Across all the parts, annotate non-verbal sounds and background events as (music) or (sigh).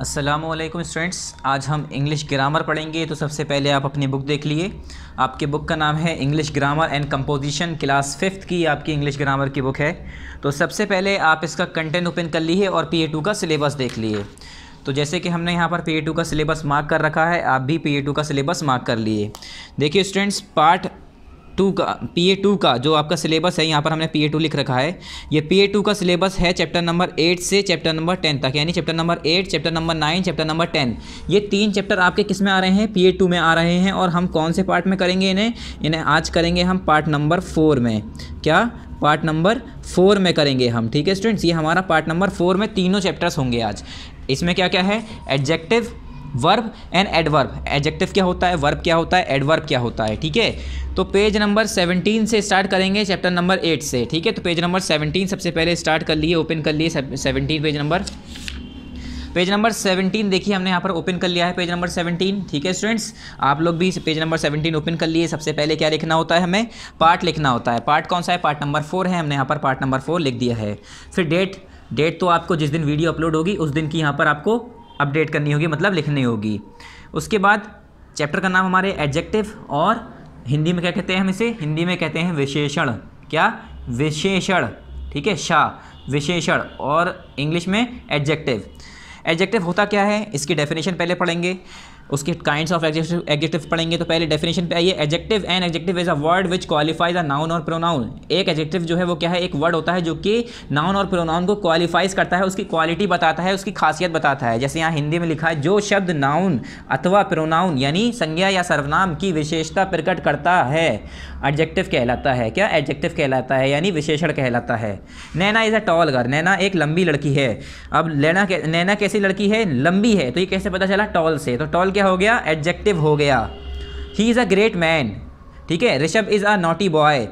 Aslam students आज हम English grammar पढ़ेंगे तो सबसे पहले आप अपनी बुक देख लिए आपके बुक का नाम है English grammar and composition class fifth की आपकी इंग्लिश ग्रामर की बुक है तो सबसे पहले आप इसका कंटेंट ओपन कर लिए और पी का सिलेबस देख लिए तो जैसे कि हमने यहाँ पर पी का सिलेबस मार्क कर रखा है आप भी पी का सिलेबस मार्क कर लिए देखिए स्टूडेंट्स पार्ट टू का पी ए टू का जो आपका सिलेबस है यहाँ पर हमने पी ए टू लिख रखा है ये पी ए टू का सिलेबस है चैप्टर नंबर एट से चैप्टर नंबर टेन तक यानी chapter number eight chapter number nine chapter number ten ये तीन चैप्टर आपके किस में आ रहे हैं पी ए टू में आ रहे हैं और हम कौन से पार्ट में करेंगे इन्हें इन्हें आज करेंगे हम पार्ट नंबर फोर में क्या पार्ट नंबर फोर में करेंगे हम ठीक है स्टूडेंट्स ये हमारा पार्ट नंबर फोर में तीनों चैप्टर्स होंगे आज इसमें क्या क्या है adjective verb and adverb adjective क्या होता है वर्ब क्या होता है एडवर्ब क्या होता है ठीक है तो पेज नंबर 17 से स्टार्ट करेंगे चैप्टर नंबर 8 से ठीक है तो पेज नंबर 17 सबसे पहले स्टार्ट कर लिए ओपन कर लिए 17 पेज नंबर पेज नंबर 17 देखिए हमने यहाँ पर ओपन कर लिया है पेज नंबर 17 ठीक है स्टूडेंट्स आप लोग भी पेज नंबर 17 ओपन कर लिए सबसे पहले क्या लिखना होता है हमें पार्ट लिखना होता है पार्ट कौन सा है पार्ट नंबर फोर है हमने यहाँ पर पार्ट नंबर फोर लिख दिया है फिर डेट डेट तो आपको जिस दिन वीडियो अपलोड होगी उस दिन की यहाँ पर आपको अपडेट करनी होगी मतलब लिखनी होगी उसके बाद चैप्टर का नाम हमारे एडजेक्टिव और हिंदी में क्या कहते हैं हम इसे हिंदी में कहते हैं विशेषण क्या विशेषण ठीक है शाह विशेषण और इंग्लिश में एडजेक्टिव एडजेक्टिव होता क्या है इसकी डेफिनेशन पहले पढ़ेंगे उसके काइंड ऑफ एडजेक्टिव पढ़ेंगे तो पहले डेफिनेशन पे आइए adjective and adjective is a word which qualifies a noun और प्रोनाउन एक एडजेक्टिव जो है वो क्या है एक वर्ड होता है जो कि नाउन और प्रोनाउन को क्वालिफाइज करता है उसकी क्वालिटी बताता है उसकी खासियत बताता है जैसे यहाँ हिंदी में लिखा है जो शब्द नाउन अथवा प्रोनाउन यानी संज्ञा या सर्वनाम की विशेषता प्रकट करता है एडजेक्टिव कहलाता है क्या एडजेक्टिव कहलाता है यानी विशेषण कहलाता है Naina is a tall girl Naina एक लंबी लड़की है अब नैना नैना कैसी लड़की है लंबी है तो ये कैसे पता चला टॉल से तो टॉल क्या हो गया एडजेक्टिव हो गया he is a great man ठीक है Rishabh is a naughty boy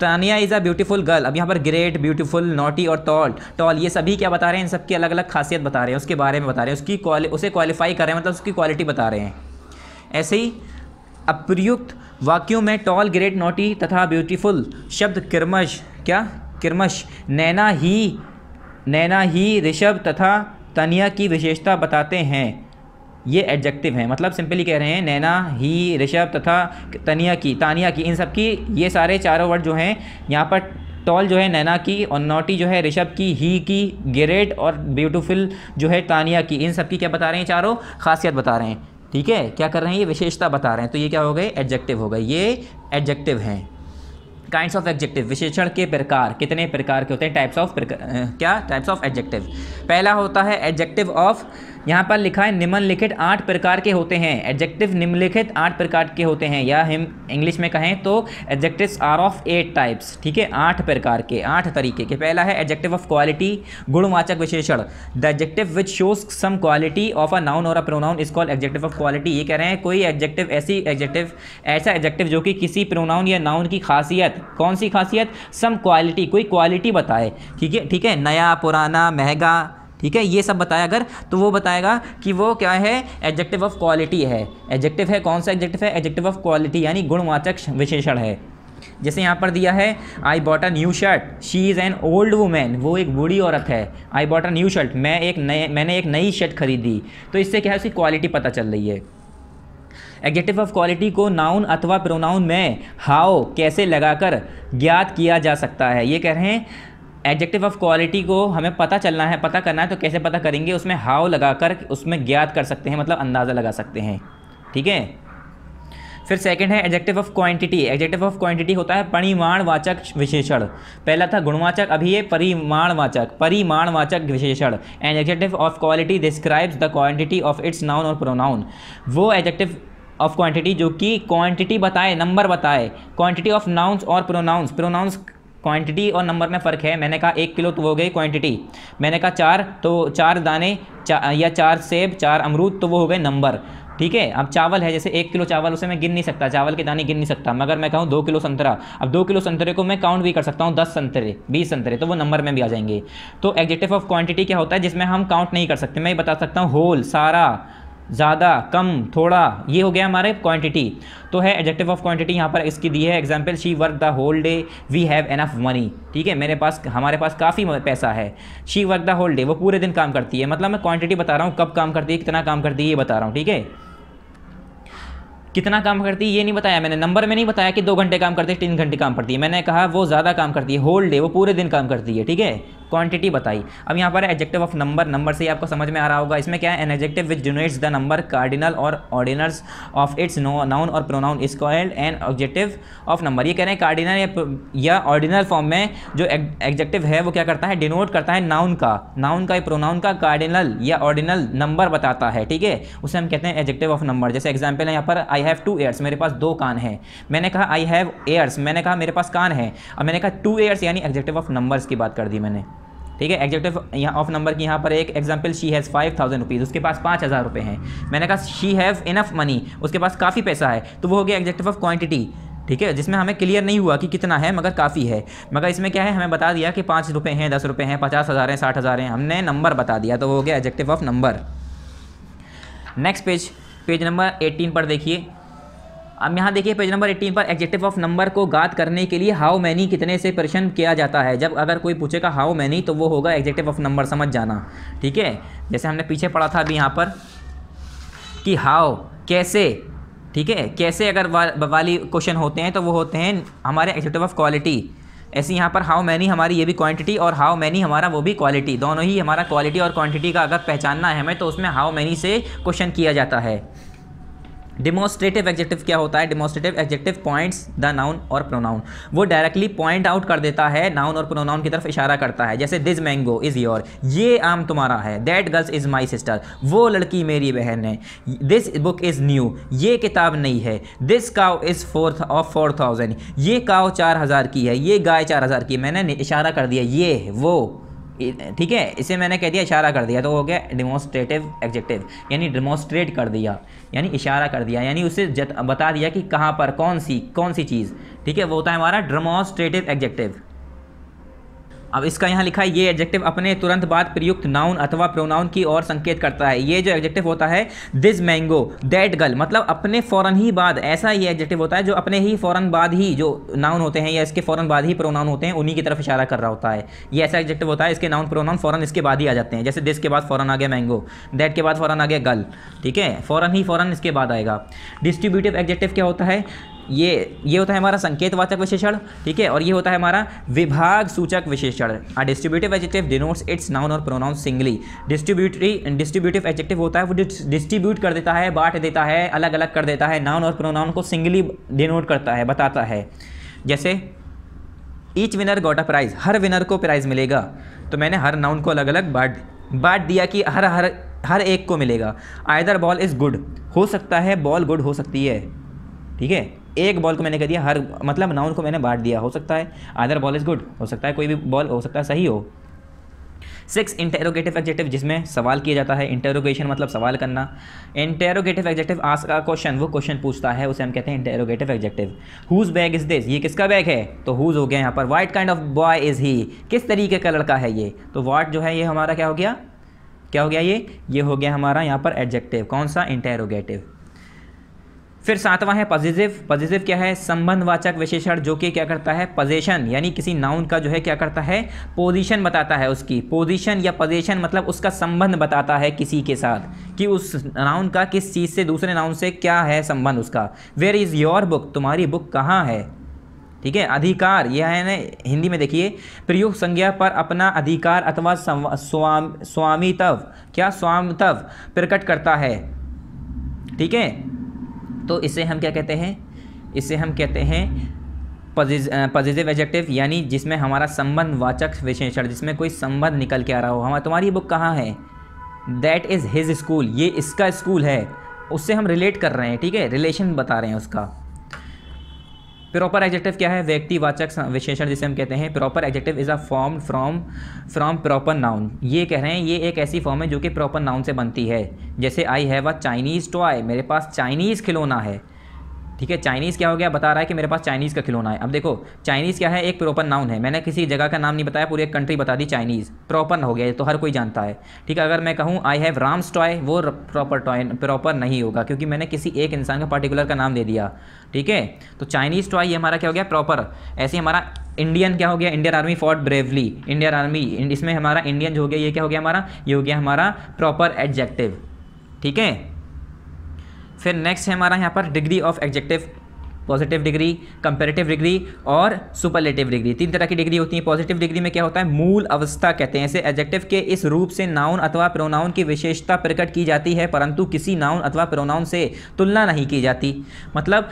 Tania is a beautiful girl अब यहाँ पर ग्रेट ब्यूटीफुल नॉटी और टॉल टॉल ये सभी क्या बता रहे हैं इन सबकी अलग अलग खासियत बता रहे हैं उसके बारे में बता रहे हैं उसकी उसे क्वालिफाई कर रहे हैं मतलब उसकी क्वालिटी बता रहे हैं ऐसे ही अप्रयुक्त वाक्यों में टॉल ग्रेट नोटी तथा ब्यूटीफुल शब्द किरमश क्या किरमश नैना ही नैना ही ऋषभ तथा तनिया की विशेषता बताते हैं ये एडजेक्टिव हैं मतलब सिंपली कह रहे हैं नैना ही ऋषभ तथा तनिया की तानिया की इन सब की ये सारे चारों वर्ड जो हैं यहाँ पर टॉल जो है नैना की और नोटी जो है ऋषभ की ही की ग्रेट और ब्यूटीफुल जो है तानिया की इन सब की क्या बता रहे हैं चारों खासियत बता रहे हैं ठीक है क्या कर रहे हैं ये विशेषता बता रहे हैं तो ये क्या हो गए एडजेक्टिव हो गए ये एडजेक्टिव हैं काइंड्स ऑफ एडजेक्टिव विशेषण के प्रकार कितने प्रकार के होते हैं टाइप्स ऑफ क्या टाइप्स ऑफ एडजेक्टिव पहला होता है एडजेक्टिव ऑफ यहाँ पर लिखा है निम्नलिखित आठ प्रकार के होते हैं एडजेक्टिव निम्नलिखित आठ प्रकार के होते हैं या हम इंग्लिश में कहें तो adjective are of eight types ठीक है आठ प्रकार के आठ तरीके के पहला है एडजेक्टिव ऑफ क्वालिटी गुणवाचक विशेषण the adjective which shows some quality of a noun और a pronoun is called adjective of quality ये कह रहे हैं कोई एडजेक्टिव ऐसी एडजेक्टिव ऐसा एडजेक्टिव जो कि किसी प्रोनाउन या नाउन की खासियत कौन सी खासियत सम क्वालिटी कोई क्वालिटी बताए ठीक है ठीक है नया पुराना महंगा ठीक है ये सब बताया अगर तो वो बताएगा कि वो क्या है एडजेक्टिव ऑफ क्वालिटी है एडजेक्टिव है कौन सा एडजेक्टिव है एडजेक्टिव ऑफ क्वालिटी यानी गुणवाचक विशेषण है जैसे यहाँ पर दिया है I bought a new shirt she is an old woman वो एक बूढ़ी औरत है I bought a new shirt मैं एक नए मैंने एक नई शर्ट खरीदी तो इससे क्या है उसकी क्वालिटी पता चल रही है एग्जेक्टिव ऑफ क्वालिटी को नाउन अथवा प्रोनाउन में हाओ कैसे लगाकर ज्ञात किया जा सकता है ये कह रहे हैं एडजेक्टिव ऑफ क्वालिटी को हमें पता चलना है पता करना है तो कैसे पता करेंगे उसमें हाव लगा कर उसमें ज्ञात कर सकते हैं मतलब अंदाज़ा लगा सकते हैं ठीक है फिर सेकंड है adjective of quantity adjective of quantity होता है परिमाणवाचक विशेषण पहला था गुणवाचक अभी ये परिमाणवाचक परिमाणवाचक विशेषण and adjective of quality describes the quantity of its noun और प्रोनाउन वो एडजेक्टिव ऑफ क्वांटिटी जो कि क्वांटिटी बताए नंबर बताए क्वांटिटी ऑफ नाउन्स और प्रोनाउंस प्रोनाउंस क्वांटिटी और नंबर में फ़र्क है मैंने कहा एक किलो तो हो गई क्वांटिटी मैंने कहा चार तो चार दाने चा, या चार सेब चार अमरूद तो वो हो गए नंबर ठीक है अब चावल है जैसे एक किलो चावल उसे मैं गिन नहीं सकता चावल के दाने गिन नहीं सकता मगर मैं कहूँ दो किलो संतरा अब दो किलो संतरे को मैं काउंट भी कर सकता हूँ दस संतरे बीस संतरे तो वो नंबर में भी आ जाएंगे तो एग्जेक्टिव ऑफ क्वांटिटी क्या होता है जिसमें हम काउंट नहीं कर सकते मैं बता सकता हूँ होल सारा ज़्यादा कम थोड़ा ये हो गया हमारे क्वांटिटी तो है एडजेक्टिव ऑफ क्वांटिटी यहाँ पर इसकी दी है example she work the whole day we have enough money ठीक है मेरे पास हमारे पास काफ़ी पैसा है she work the whole day वो पूरे दिन काम करती है मतलब मैं क्वांटिटी बता रहा हूँ कब काम करती है कितना काम करती है ये बता रहा हूँ ठीक है कितना काम करती है ये नहीं बताया मैंने नंबर में नहीं बताया कि दो घंटे काम करती है तीन घंटे काम करती है मैंने कहा वो ज़्यादा काम करती है होल डे वो पूरे दिन काम करती है ठीक है क्वांटिटी बताई अब यहाँ पर एडजेक्टिव ऑफ नंबर नंबर से ही आपको समझ में आ रहा होगा इसमें क्या है an adjective which generates the number cardinal और ऑर्डिनर्स ऑफ इट्स नाउन और pronoun is called an adjective of number ये कह रहे हैं कार्डिनल या ऑर्डिनल फॉर्म में जो एडजेक्टिव है वो क्या करता है डिनोट करता है नाउन का नाउन का प्रोनाउन का कार्डिनल या ऑर्डिनल नंबर बताता है ठीक है उसे हम कहते हैं एडजेक्टिव ऑफ नंबर जैसे एग्जाम्पल है यहाँ पर आई हैव टू एयर्स मेरे पास दो कान है मैंने कहा आई हैव एयर्स मैंने कहा मेरे पास कान है अब मैंने कहा टू एयर्स यानी एग्जेक्टिव ऑफ नंबर्स की बात कर दी मैंने ठीक है एग्जेक्टिव यहाँ ऑफ नंबर की यहाँ पर एक example she has five thousand rupees उसके पास पाँच हज़ार रुपये हैं मैंने कहा शी हैव इनफ मनी उसके पास काफ़ी पैसा है तो वो हो गया एग्जेक्टिव ऑफ क्वान्टिटी ठीक है जिसमें हमें क्लियर नहीं हुआ कि कितना है मगर काफ़ी है मगर इसमें क्या है हमें बता दिया कि पाँच रुपये हैं दस रुपये हैं पचास हज़ार हैं साठ हज़ार हैं हमने नंबर बता दिया तो वो हो गया adjective of number next page page number eighteen पर देखिए अब यहाँ देखिए पेज नंबर 18 पर एग्जेक्टिव ऑफ नंबर को गात करने के लिए हाउ मैनी कितने से प्रश्न किया जाता है जब अगर कोई पूछेगा हाउ मैनी तो वो होगा एग्जेक्टिव ऑफ नंबर समझ जाना ठीक है जैसे हमने पीछे पढ़ा था अभी यहाँ पर कि हाउ कैसे ठीक है कैसे अगर वा, वाली क्वेश्चन होते हैं तो वो होते हैं हमारे एग्जेक्टिव ऑफ क्वालिटी ऐसे यहाँ पर हाउ मैनी हमारी ये भी क्वान्टिटी और हाउ मैनी हमारा वो भी क्वालिटी दोनों ही हमारा क्वालिटी और क्वान्टिटी का अगर पहचानना है हमें तो उसमें हाउ मैनी से क्वेश्चन किया जाता है डिमोस्ट्रेटिव एग्जेक्टिव क्या होता है demonstrative adjective points the noun और प्रोनाउन वो डायरेक्टली पॉइंट आउट कर देता है नाउन और प्रोनाउन की तरफ इशारा करता है जैसे दिस मैंगो इज़ योर ये आम तुम्हारा है that girls is my sister वो लड़की मेरी बहन है दिस बुक इज़ न्यू ये किताब नई है this cow is four of four thousand ये काव चार हज़ार की है ये गाय चार हज़ार की मैंने इशारा कर दिया ये वो ठीक है इसे मैंने कह दिया इशारा कर दिया तो हो गया डिमोस्ट्रेटिव एग्जेक्टिव यानी डिमोस्ट्रेट कर दिया यानी इशारा कर दिया यानी उसे जत, बता दिया कि कहाँ पर कौन सी कौन सी चीज़ ठीक है वो होता है हमारा डिमोस्ट्रेटिव एग्जेक्टिव अब इसका यहाँ लिखा है ये एडजेक्टिव अपने तुरंत बाद प्रयुक्त नाउन अथवा प्रोनाउन की ओर संकेत करता है ये जो एडजेक्टिव होता है दिस मैंगो दैट गर्ल मतलब अपने फ़ौरन ही बाद ऐसा ये एडजेक्टिव होता है जो अपने ही फ़ौरन बाद ही जो नाउन होते हैं या इसके फ़ौरन बाद ही प्रोनाउन होते हैं उन्हीं की तरफ इशारा कर रहा होता है ये ऐसा एडजेक्टिव होता है इसके नाउन प्रोनाउन फ़ौरन इसके बाद ही आ जाते हैं जैसे दिस के बाद फ़ौरन आ गया मैंगो दैट के बाद फ़ौरन आ गया गर्ल ठीक है फ़ौरन ही फ़ौरन इसके बाद आएगा डिस्ट्रीब्यूटिव एडजेक्टिव क्या होता है ये ये होता है हमारा संकेतवाचक विशेषण ठीक है और ये होता है हमारा विभाग सूचक विशेषण आ distributive adjective denotes its noun और pronoun singly distributory distributive adjective होता है वो डिस्ट्रीब्यूट कर देता है बांट देता है अलग अलग कर देता है नाउन और प्रोनाउन को सिंगली डिनोट करता है बताता है जैसे each winner got a prize हर विनर को प्राइज़ मिलेगा तो मैंने हर नाउन को अलग अलग बांट बांट दिया कि हर हर हर एक को मिलेगा आयदर बॉल इज़ गुड हो सकता है बॉल गुड हो सकती है ठीक है एक बॉल को मैंने कह दिया हर मतलब नाउन को मैंने बांट दिया हो सकता है अदर बॉल इज़ गुड हो सकता है कोई भी बॉल हो सकता है सही हो सिक्स इंटेरोगेटिव एग्जेक्टिव जिसमें सवाल किया जाता है इंटेरोगेशन मतलब सवाल करना इंटेरोगेटिव एग्जेक्टिव आज का क्वेश्चन वो क्वेश्चन पूछता है उसे हम कहते हैं interrogative adjective whose bag is this ये किसका बैग है तो हुज हो गया यहाँ पर what kind of boy is he किस तरीके का लड़का है ये तो वाट जो है ये हमारा क्या हो गया क्या हो गया ये ये हो गया हमारा यहाँ पर एडजेक्टिव कौन सा इंटेरोगेटिव फिर सातवां है पॉजिटिव पॉजिटिव क्या है संबंधवाचक विशेषण जो कि क्या करता है पजेशन यानी किसी नाउन का जो है क्या करता है पोजीशन बताता है उसकी पोजीशन या पोजेशन मतलब उसका संबंध बताता है किसी के साथ कि उस नाउन का किस चीज़ से दूसरे नाउन से क्या है संबंध उसका वेयर इज़ योर बुक तुम्हारी बुक कहाँ है ठीक है अधिकार यह है ना हिंदी में देखिए प्रयुक्त संज्ञा पर अपना अधिकार अथवा स्वामितव स्वामित्व क्या स्वामित्व प्रकट करता है ठीक है तो इसे हम क्या कहते हैं इसे हम कहते हैं पॉजिटिव एजेक्टिव यानी जिसमें हमारा संबंध वाचक विशेषण जिसमें कोई संबंध निकल के आ रहा हो हमारा तुम्हारी बुक कहाँ है दैट इज़ हिज स्कूल ये इसका स्कूल है उससे हम रिलेट कर रहे हैं ठीक है रिलेशन बता रहे हैं उसका प्रॉपर एडजेक्टिव क्या है व्यक्तिवाचक विशेषण जिसे हम कहते हैं proper adjective is a form from from proper noun ये कह रहे हैं ये एक ऐसी फॉर्म है जो कि प्रॉपर नाउन से बनती है जैसे I have a Chinese toy मेरे पास चाइनीज़ खिलौना है ठीक है चाइनीज़ क्या हो गया बता रहा है कि मेरे पास चाइनीज़ का खिलौना है अब देखो चाइनीज़ क्या है एक प्रॉपर नाउन है मैंने किसी जगह का नाम नहीं बताया पूरी एक कंट्री बता दी चाइनीज़ प्रॉपर हो गया तो हर कोई जानता है ठीक है अगर मैं कहूँ आई हैव राम्स टॉय वो प्रॉपर टॉय प्रॉपर नहीं होगा क्योंकि मैंने किसी एक इंसान का पर्टिकुलर का नाम दे दिया ठीक है तो चाइनीज़ टॉय ये हमारा क्या हो गया प्रॉपर ऐसे हमारा इंडियन क्या हो गया Indian army for bravely Indian army इसमें हमारा इंडियन जो हो गया ये क्या हो गया हमारा ये हो गया हमारा प्रॉपर एडजेक्टिव ठीक है फिर नेक्स्ट है हमारा यहाँ पर degree of adjective positive degree comparative degree और सुपरलेटिव डिग्री तीन तरह की डिग्री होती है पॉजिटिव डिग्री में क्या होता है मूल अवस्था कहते हैं इसे एडजेक्टिव के इस रूप से नाउन अथवा प्रोनाउन की विशेषता प्रकट की जाती है परंतु किसी नाउन अथवा प्रोनाउन से तुलना नहीं की जाती मतलब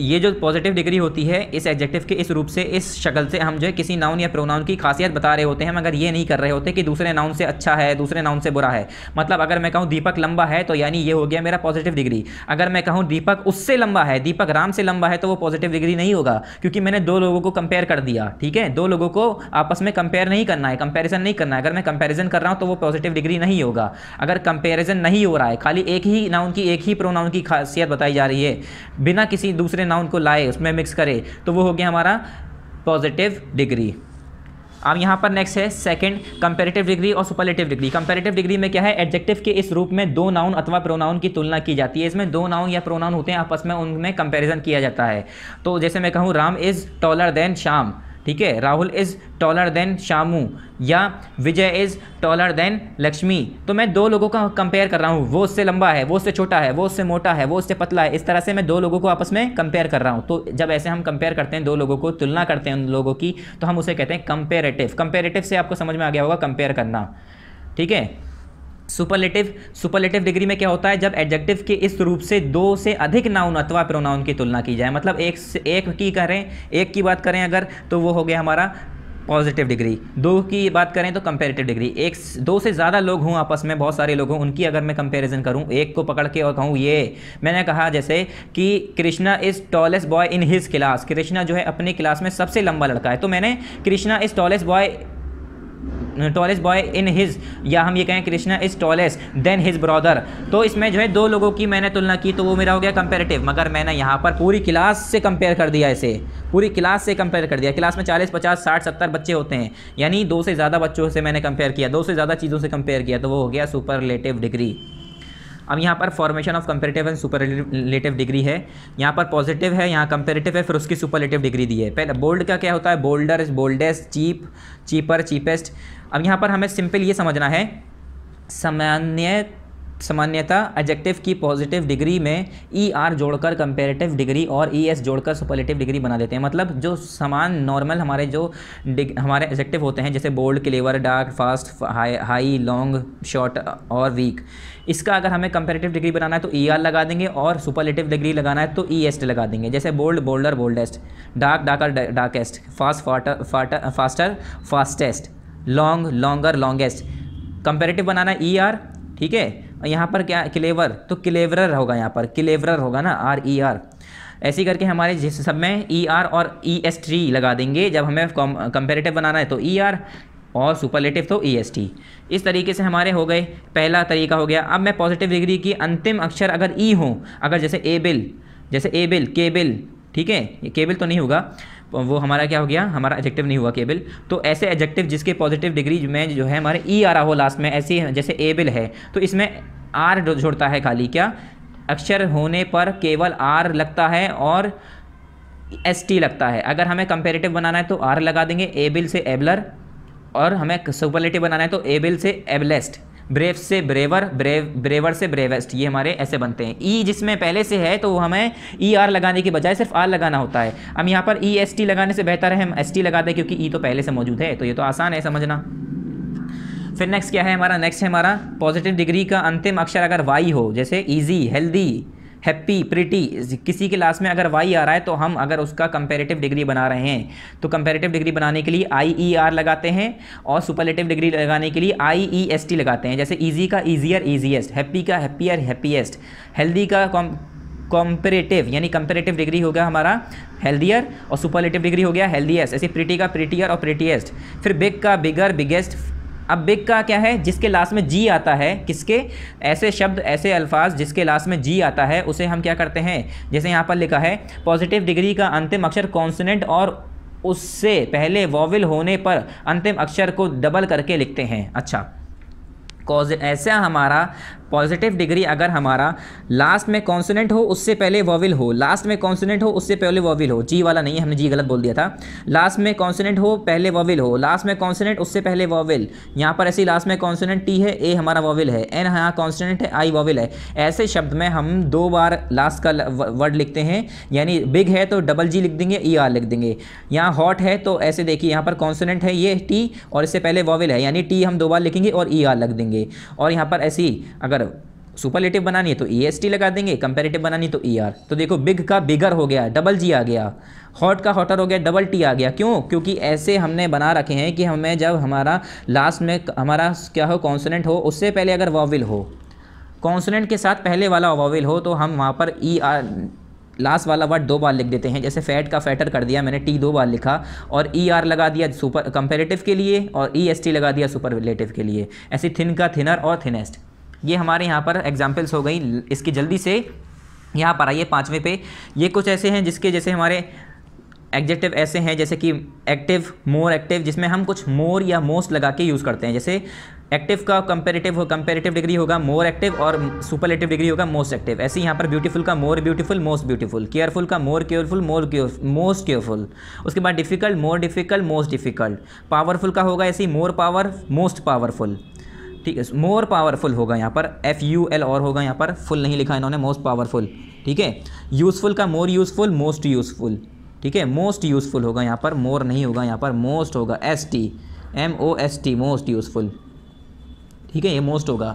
ये जो पॉजिटिव डिग्री होती है इस एडजेक्टिव के इस रूप से इस शक्ल से हम जो है किसी नाउन या प्रोनाउन की खासियत बता रहे होते हैं मगर ये नहीं कर रहे होते कि दूसरे नाउन से अच्छा है दूसरे नाउन से बुरा है मतलब अगर मैं कहूँ दीपक लंबा है तो यानी ये हो गया मेरा पॉजिटिव डिग्री अगर मैं कहूँ दीपक उससे लंबा है दीपक राम से लंबा है तो वो पॉजिटिव डिग्री नहीं होगा क्योंकि मैंने दो लोगों को कंपेयर कर दिया ठीक है दो लोगों को आपस में कंपेयर नहीं करना है कंपेरिजन नहीं करना है अगर मैं कंपेरिजन कर रहा हूँ तो वो पॉजिटिव डिग्री नहीं होगा अगर कंपेरिजन नहीं हो रहा है खाली एक ही नाउन की एक ही प्रोनाउन की खासियत बताई जा रही है बिना किसी दूसरे नाउन को लाए उसमें मिक्स करे तो वो हो गया हमारा पॉजिटिव डिग्री अब यहाँ पर नेक्स्ट है सेकंड कंपेरेटिव डिग्री और सुपरलेटिव डिग्री कंपेरेटिव डिग्री में क्या है एडजेक्टिव के इस रूप में दो नाउन अथवा प्रोनाउन की तुलना की जाती है इसमें दो नाउन या प्रोनाउन होते हैं आपस में उनमें कंपैरिजन किया जाता है तो जैसे मैं कहूँ Ram is taller than Shyam ठीक है Rahul is taller than Shamu या Vijay is taller than Lakshmi तो मैं दो लोगों का कंपेयर कर रहा हूँ वो उससे लंबा है वो उससे छोटा है वो उससे मोटा है वो उससे पतला है इस तरह से मैं दो लोगों को आपस में कंपेयर कर रहा हूँ तो जब ऐसे हम कंपेयर करते हैं दो लोगों को तुलना करते हैं उन लोगों की तो हम उसे कहते हैं कंपेरेटिव कंपेरेटिव से आपको समझ में आ गया होगा कंपेयर करना ठीक है सुपरलेटिव सुपरलेटिव डिग्री में क्या होता है जब एडजेक्टिव के इस रूप से दो से अधिक नाउन अथवा प्रोनाउन की तुलना की जाए मतलब एक से एक की करें एक की बात करें अगर तो वो हो गया हमारा पॉजिटिव डिग्री दो की बात करें तो कंपेरेटिव डिग्री एक दो से ज़्यादा लोग हूँ आपस में बहुत सारे लोग हूँ उनकी अगर मैं कंपेरिजन करूँ एक को पकड़ के और कहूँ ये मैंने कहा जैसे कि Krishna is tallest boy in his class Krishna जो है अपनी क्लास में सबसे लंबा लड़का है तो मैंने Krishna is tallest boy tallest boy in his या हम ये कहें Krishna is tallest than his brother तो इसमें जो है दो लोगों की मैंने तुलना की तो वो मेरा हो गया कंपेरेटिव मगर मैंने यहाँ पर पूरी क्लास से कंपेयर कर दिया इसे पूरी क्लास से कंपेयर कर दिया क्लास में चालीस पचास साठ सत्तर बच्चे होते हैं यानी दो से ज़्यादा बच्चों से मैंने कंपेयर किया दो से ज़्यादा चीज़ों से कंपेयर किया तो वो हो गया सुपरलेटिव डिग्री अब यहाँ पर formation of comparative and superlative degree है यहाँ पर पॉजिटिव है यहाँ कंपेरेटिव है फिर उसकी रिलेटिव डिग्री दी है पहले बोल्ड का क्या होता है bolder is boldest cheap cheaper cheapest अब यहाँ पर हमें सिंपल ये समझना है सामान्य सामान्यतः एडजेक्टिव की पॉजिटिव डिग्री में ई e आर जोड़कर कंपेरेटिव डिग्री और ई e एस जोड़कर सुपरलेटिव डिग्री बना देते हैं मतलब जो समान नॉर्मल हमारे जो हमारे एडजेक्टिव होते हैं जैसे bold clever dark fast high high long short और वीक इसका अगर हमें कंपेरेटिव डिग्री बनाना है तो ई e आर लगा देंगे और सुपरलेटिव डिग्री लगाना है तो ई एस्ट लगा देंगे जैसे bold bolder boldest dark darker darkest fast faster faster faster fastest long longer longest comparative बनाना ई आर ठीक है और यहाँ पर क्या क्लेवर तो क्लेवरर होगा यहाँ पर क्लेवरर होगा ना आर ई आर ऐसे करके हमारे जिस सब में ई e आर और ई एस टी लगा देंगे जब हमें कंपेरेटिव बनाना है तो ई e आर और सुपरलेटिव तो ई एस टी इस तरीके से हमारे हो गए पहला तरीका हो गया अब मैं पॉजिटिव डिग्री की अंतिम अक्षर अगर ई e हो अगर जैसे ए बिल जैसे ए बिल के बिल ठीक है केबिल तो नहीं होगा वो हमारा क्या हो गया हमारा एजेक्टिव नहीं हुआ केबल तो ऐसे एजेक्टिव जिसके पॉजिटिव डिग्री में जो है हमारे ई e आ रहा हो लास्ट में ऐसे जैसे एबिल है तो इसमें आर जोड़ता है खाली क्या अक्षर होने पर केवल आर लगता है और एस टी लगता है अगर हमें कंपेरेटिव बनाना है तो आर लगा देंगे एबिल से एबलर और हमें सुपरलेटिव बनाना है तो एबिल से एबलेस्ट ब्रेव से ब्रेवर ब्रेव ब्रेवर से ब्रेवेस्ट ये हमारे ऐसे बनते हैं ई e जिसमें पहले से है तो हमें ई e आर लगाने की बजाय सिर्फ आर लगाना होता है हम यहाँ पर ई एस टी लगाने से बेहतर है हम एस टी लगा दें क्योंकि ई e तो पहले से मौजूद है तो ये तो आसान है समझना फिर नेक्स्ट क्या है हमारा नेक्स्ट है हमारा पॉजिटिव डिग्री का अंतिम अक्षर अगर वाई हो जैसे ईजी हेल्दी हैप्पी प्रिटी किसी की लास्ट में अगर वाई आ रहा है तो हम अगर उसका कंपेरेटिव डिग्री बना रहे हैं तो कंपेरेटिव डिग्री बनाने के लिए आई ई आर लगाते हैं और सुपरलेटिव डिग्री लगाने के लिए आई ई एस टी लगाते हैं जैसे ईजी का ईजियर ईजीएस्ट हैप्पी का हैप्पियर हैप्पीएस्ट हेल्दी का कॉम्पेरेटिव यानी कंपेरेटिव डिग्री हो गया हमारा हेल्दियर और सुपरलेटिव डिग्री हो गया हेल्दीएस्ट ऐसे प्रिटी का प्रिटियर और प्रिटीएस्ट फिर बिग का बिगर बिगेस्ट अब बिग का क्या है जिसके लास्ट में जी आता है किसके ऐसे शब्द ऐसे अल्फाज जिसके लास्ट में जी आता है उसे हम क्या करते हैं जैसे यहाँ पर लिखा है पॉजिटिव डिग्री का अंतिम अक्षर कॉन्सनेंट और उससे पहले वॉविल होने पर अंतिम अक्षर को डबल करके लिखते हैं अच्छा कॉज ऐसा हमारा पॉजिटिव डिग्री अगर हमारा लास्ट में कॉन्सोनेंट हो उससे पहले वॉविल हो लास्ट में कॉन्सोनेंट हो उससे पहले वॉविल हो जी वाला नहीं है हमने जी गलत बोल दिया था लास्ट में कॉन्सोनेंट हो पहले वॉविल हो लास्ट में कॉन्सोनेंट उससे पहले वॉविल यहाँ पर ऐसी लास्ट में कॉन्सोनेंट टी है ए हमारा वॉविल है एन हाँ कॉन्सोनेंट है आई वॉविल है ऐसे शब्द में हम दो बार लास्ट का वर्ड लिखते हैं यानी बिग है तो डबल जी लिख देंगे ई e आर लिख देंगे यहाँ हॉट है तो ऐसे देखिए यहाँ पर कॉन्सोनेंट है ये टी और इससे पहले वॉविल है यानी टी हम दो बार लिखेंगे और ई e आर लिख देंगे और यहाँ पर ऐसी अगर अगर सुपरलेटिव बनानी है तो ई एस टी लगा देंगे कंपेरेटिव बनानी तो ई e आर तो देखो बिग का बिगर हो गया डबल जी आ गया हॉट का हॉटर हो गया डबल टी आ गया क्यों क्योंकि ऐसे हमने बना रखे हैं कि हमें जब हमारा लास्ट में हमारा क्या हो कॉन्सोनेंट हो उससे पहले अगर वॉविल हो कॉन्सोनेंट के साथ पहले वाला वॉविल हो तो हम वहाँ पर ई आर लास्ट वाला वर्ड दो बार लिख देते हैं जैसे फैट का फैटर कर दिया मैंने टी दो बार लिखा और ई e आर लगा दिया सुपर कंपेरेटिव के लिए और ई एस टी लगा दिया सुपर रिलेटिव के लिए ऐसे थिन का थिनर और थिनेस्ट ये हमारे यहाँ पर एग्जाम्पल्स हो गई इसकी जल्दी से यहाँ पर आइए पाँचवें पे ये कुछ ऐसे हैं जिसके जैसे हमारे एग्जेक्टिव ऐसे हैं जैसे कि एक्टिव मोर एक्टिव जिसमें हम कुछ मोर या मोस्ट लगा के यूज़ करते हैं जैसे एक्टिव का कंपेरेटिव हो कंपेरेटिव डिग्री होगा मोर एक्टिव और सुपरलेटिव डिग्री होगा मोस्ट एक्टिव ऐसे यहाँ पर ब्यूटीफुल का more beautiful most beautiful careful का more careful more most careful उसके बाद difficult more difficult most difficult powerful का होगा ऐसे मोर पावर मोस्ट पावरफुल ठीक है मोर पावरफुल होगा यहाँ पर एफ यू एल और होगा यहाँ पर फुल नहीं लिखा इन्होंने मोस्ट पावरफुल ठीक है यूज़फुल का मोर यूज़फुल मोस्ट यूज़फुल ठीक है मोस्ट यूज़फुल होगा यहाँ पर मोर नहीं होगा यहाँ पर मोस्ट होगा S T M O S T most useful ठीक है ये मोस्ट होगा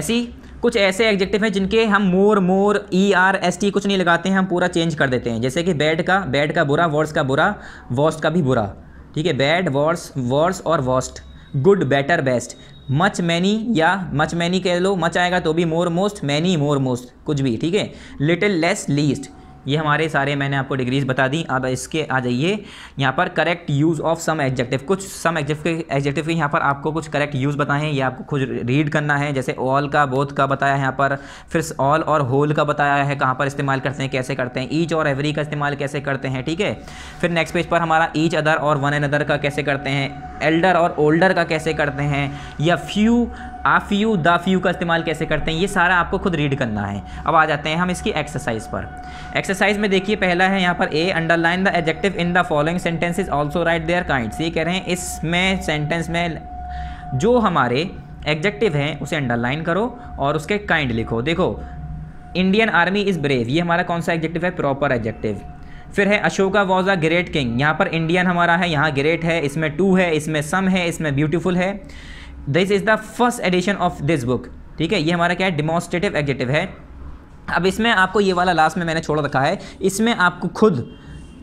ऐसी कुछ ऐसे एग्जेक्टिव हैं जिनके हम more more E R S T कुछ नहीं लगाते हैं हम पूरा चेंज कर देते हैं जैसे कि बैड का बैड का बुरा वर्ड्स का बुरा वॉस्ट का भी बुरा ठीक है बैड वर्ड्स वर्ड्स और worst good better best much many या मच मैनी कह लो मच आएगा तो भी more most many more most कुछ भी ठीक है लिटिल लेस लीस्ट ये हमारे सारे मैंने आपको डिग्रीज बता दी अब इसके आ जाइए यहाँ पर correct use of some adjective कुछ सम एडजेक्टिव एडजेक्टिव के यहाँ पर आपको कुछ करेक्ट यूज़ बताएं ये आपको खुद रीड करना है जैसे ऑल का बोथ का बताया है यहाँ पर फिर ऑल और होल का बताया है कहाँ पर इस्तेमाल करते हैं कैसे करते हैं ईच और एवरी का इस्तेमाल कैसे करते हैं ठीक है फिर नेक्स्ट पेज पर हमारा ईच अदर और वन एन अदर का कैसे करते हैं एल्डर और ओल्डर का कैसे करते हैं या फ्यू आफ़यू यू का इस्तेमाल कैसे करते हैं ये सारा आपको खुद रीड करना है अब आ जाते हैं हम इसकी एक्सरसाइज पर एक्सरसाइज में देखिए पहला है यहाँ पर A underline the adjective in the following sentence is also write their kind ये कह रहे हैं इसमें सेंटेंस में जो हमारे एग्जेक्टिव हैं उसे अंडरलाइन करो और उसके काइंड लिखो देखो इंडियन आर्मी इज़ ब्रेव ये हमारा कौन सा एग्जेक्टिव है प्रॉपर एग्जेक्टिव फिर है Ashoka was a great king यहाँ पर इंडियन हमारा है यहाँ ग्रेट है इसमें टू है इसमें सम है इसमें ब्यूटीफुल है this is the first edition of this book ठीक है ये हमारा क्या है डिमॉन्स्ट्रेटिव एग्जेटिव है अब इसमें आपको ये वाला लास्ट में मैंने छोड़ रखा है इसमें आपको खुद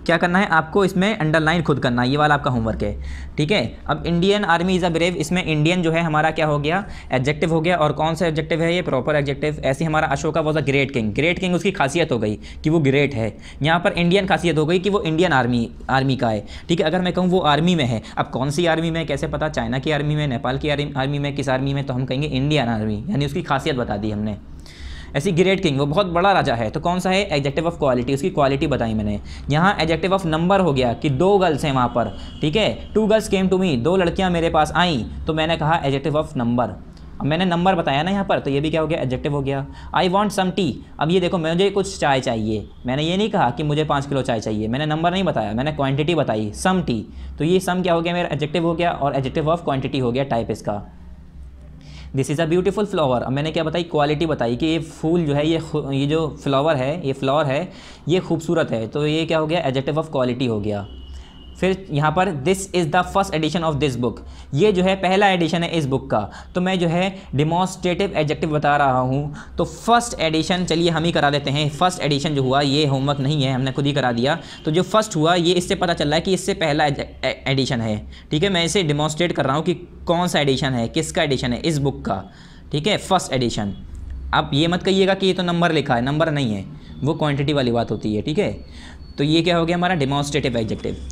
क्या करना है आपको इसमें अंडरलाइन खुद करना है ये वाला आपका होमवर्क है ठीक है अब Indian army is a brave इसमें इंडियन जो है हमारा क्या हो गया एडजेक्टिव हो गया और कौन सा एडजेक्टिव है ये प्रॉपर एडजेक्टिव ऐसे हमारा Ashoka was a great king great king उसकी खासियत हो गई कि वो ग्रेट है यहाँ पर इंडियन खासियत हो गई कि वो इंडियन आर्मी आर्मी का है ठीक है अगर मैं कहूँ वो आर्मी में है अब कौन सी आर्मी में कैसे पता चाइना की आर्मी में नेपाल की आर्मी में किस आर्मी में तो हम कहेंगे इंडियन आर्मी यानी उसकी खासियत बता दी हमने ऐसी ग्रेट किंग वो बहुत बड़ा राजा है तो कौन सा है एग्जेक्टिव ऑफ क्वालिटी उसकी क्वालिटी बताई मैंने यहाँ एग्जेक्टिव ऑफ नंबर हो गया कि दो गर्ल्स हैं वहाँ पर ठीक है two girls came to me दो लड़कियाँ मेरे पास आई तो मैंने कहा एग्जेक्टिव ऑफ नंबर अब मैंने नंबर बताया ना यहाँ पर तो ये भी क्या हो गया एडजेक्टिव हो गया आई वॉन्ट सम टी अब ये देखो मुझे कुछ चाय चाहिए मैंने ये नहीं कहा कि मुझे पाँच किलो चाय चाहिए मैंने नंबर नहीं बताया मैंने क्वांटिटी बताई सम टी तो ये सम क्या हो गया मेरा एडजेक्टिव हो गया और एडजेक्टिव ऑफ क्वांटिटी हो गया टाइप इसका this is a beautiful flower अब मैंने क्या बताई क्वालिटी बताई कि ये फूल जो है ये ये जो फ्लावर है ये फ्लावर है ये खूबसूरत है तो ये क्या हो गया एजेटिव ऑफ क्वालिटी हो गया फिर यहाँ पर this is the first edition of this book ये जो है पहला एडिशन है इस बुक का तो मैं जो है डिमॉन्स्ट्रेटिव एडजेक्टिव बता रहा हूँ तो फर्स्ट एडिशन चलिए हम ही करा देते हैं फर्स्ट एडिशन जो हुआ ये होमवर्क नहीं है हमने खुद ही करा दिया तो जो फर्स्ट हुआ ये इससे पता चल रहा है कि इससे पहला एडिशन है ठीक है मैं इसे डिमॉन्स्ट्रेट कर रहा हूँ कि कौन सा एडिशन है किसका एडिशन है इस बुक का ठीक है फर्स्ट एडिशन आप ये मत कहिएगा कि ये तो नंबर लिखा है नंबर नहीं है वो क्वांटिटी वाली बात होती है ठीक है तो ये क्या हो गया हमारा डिमॉन्स्ट्रेटिव एडजेक्टिव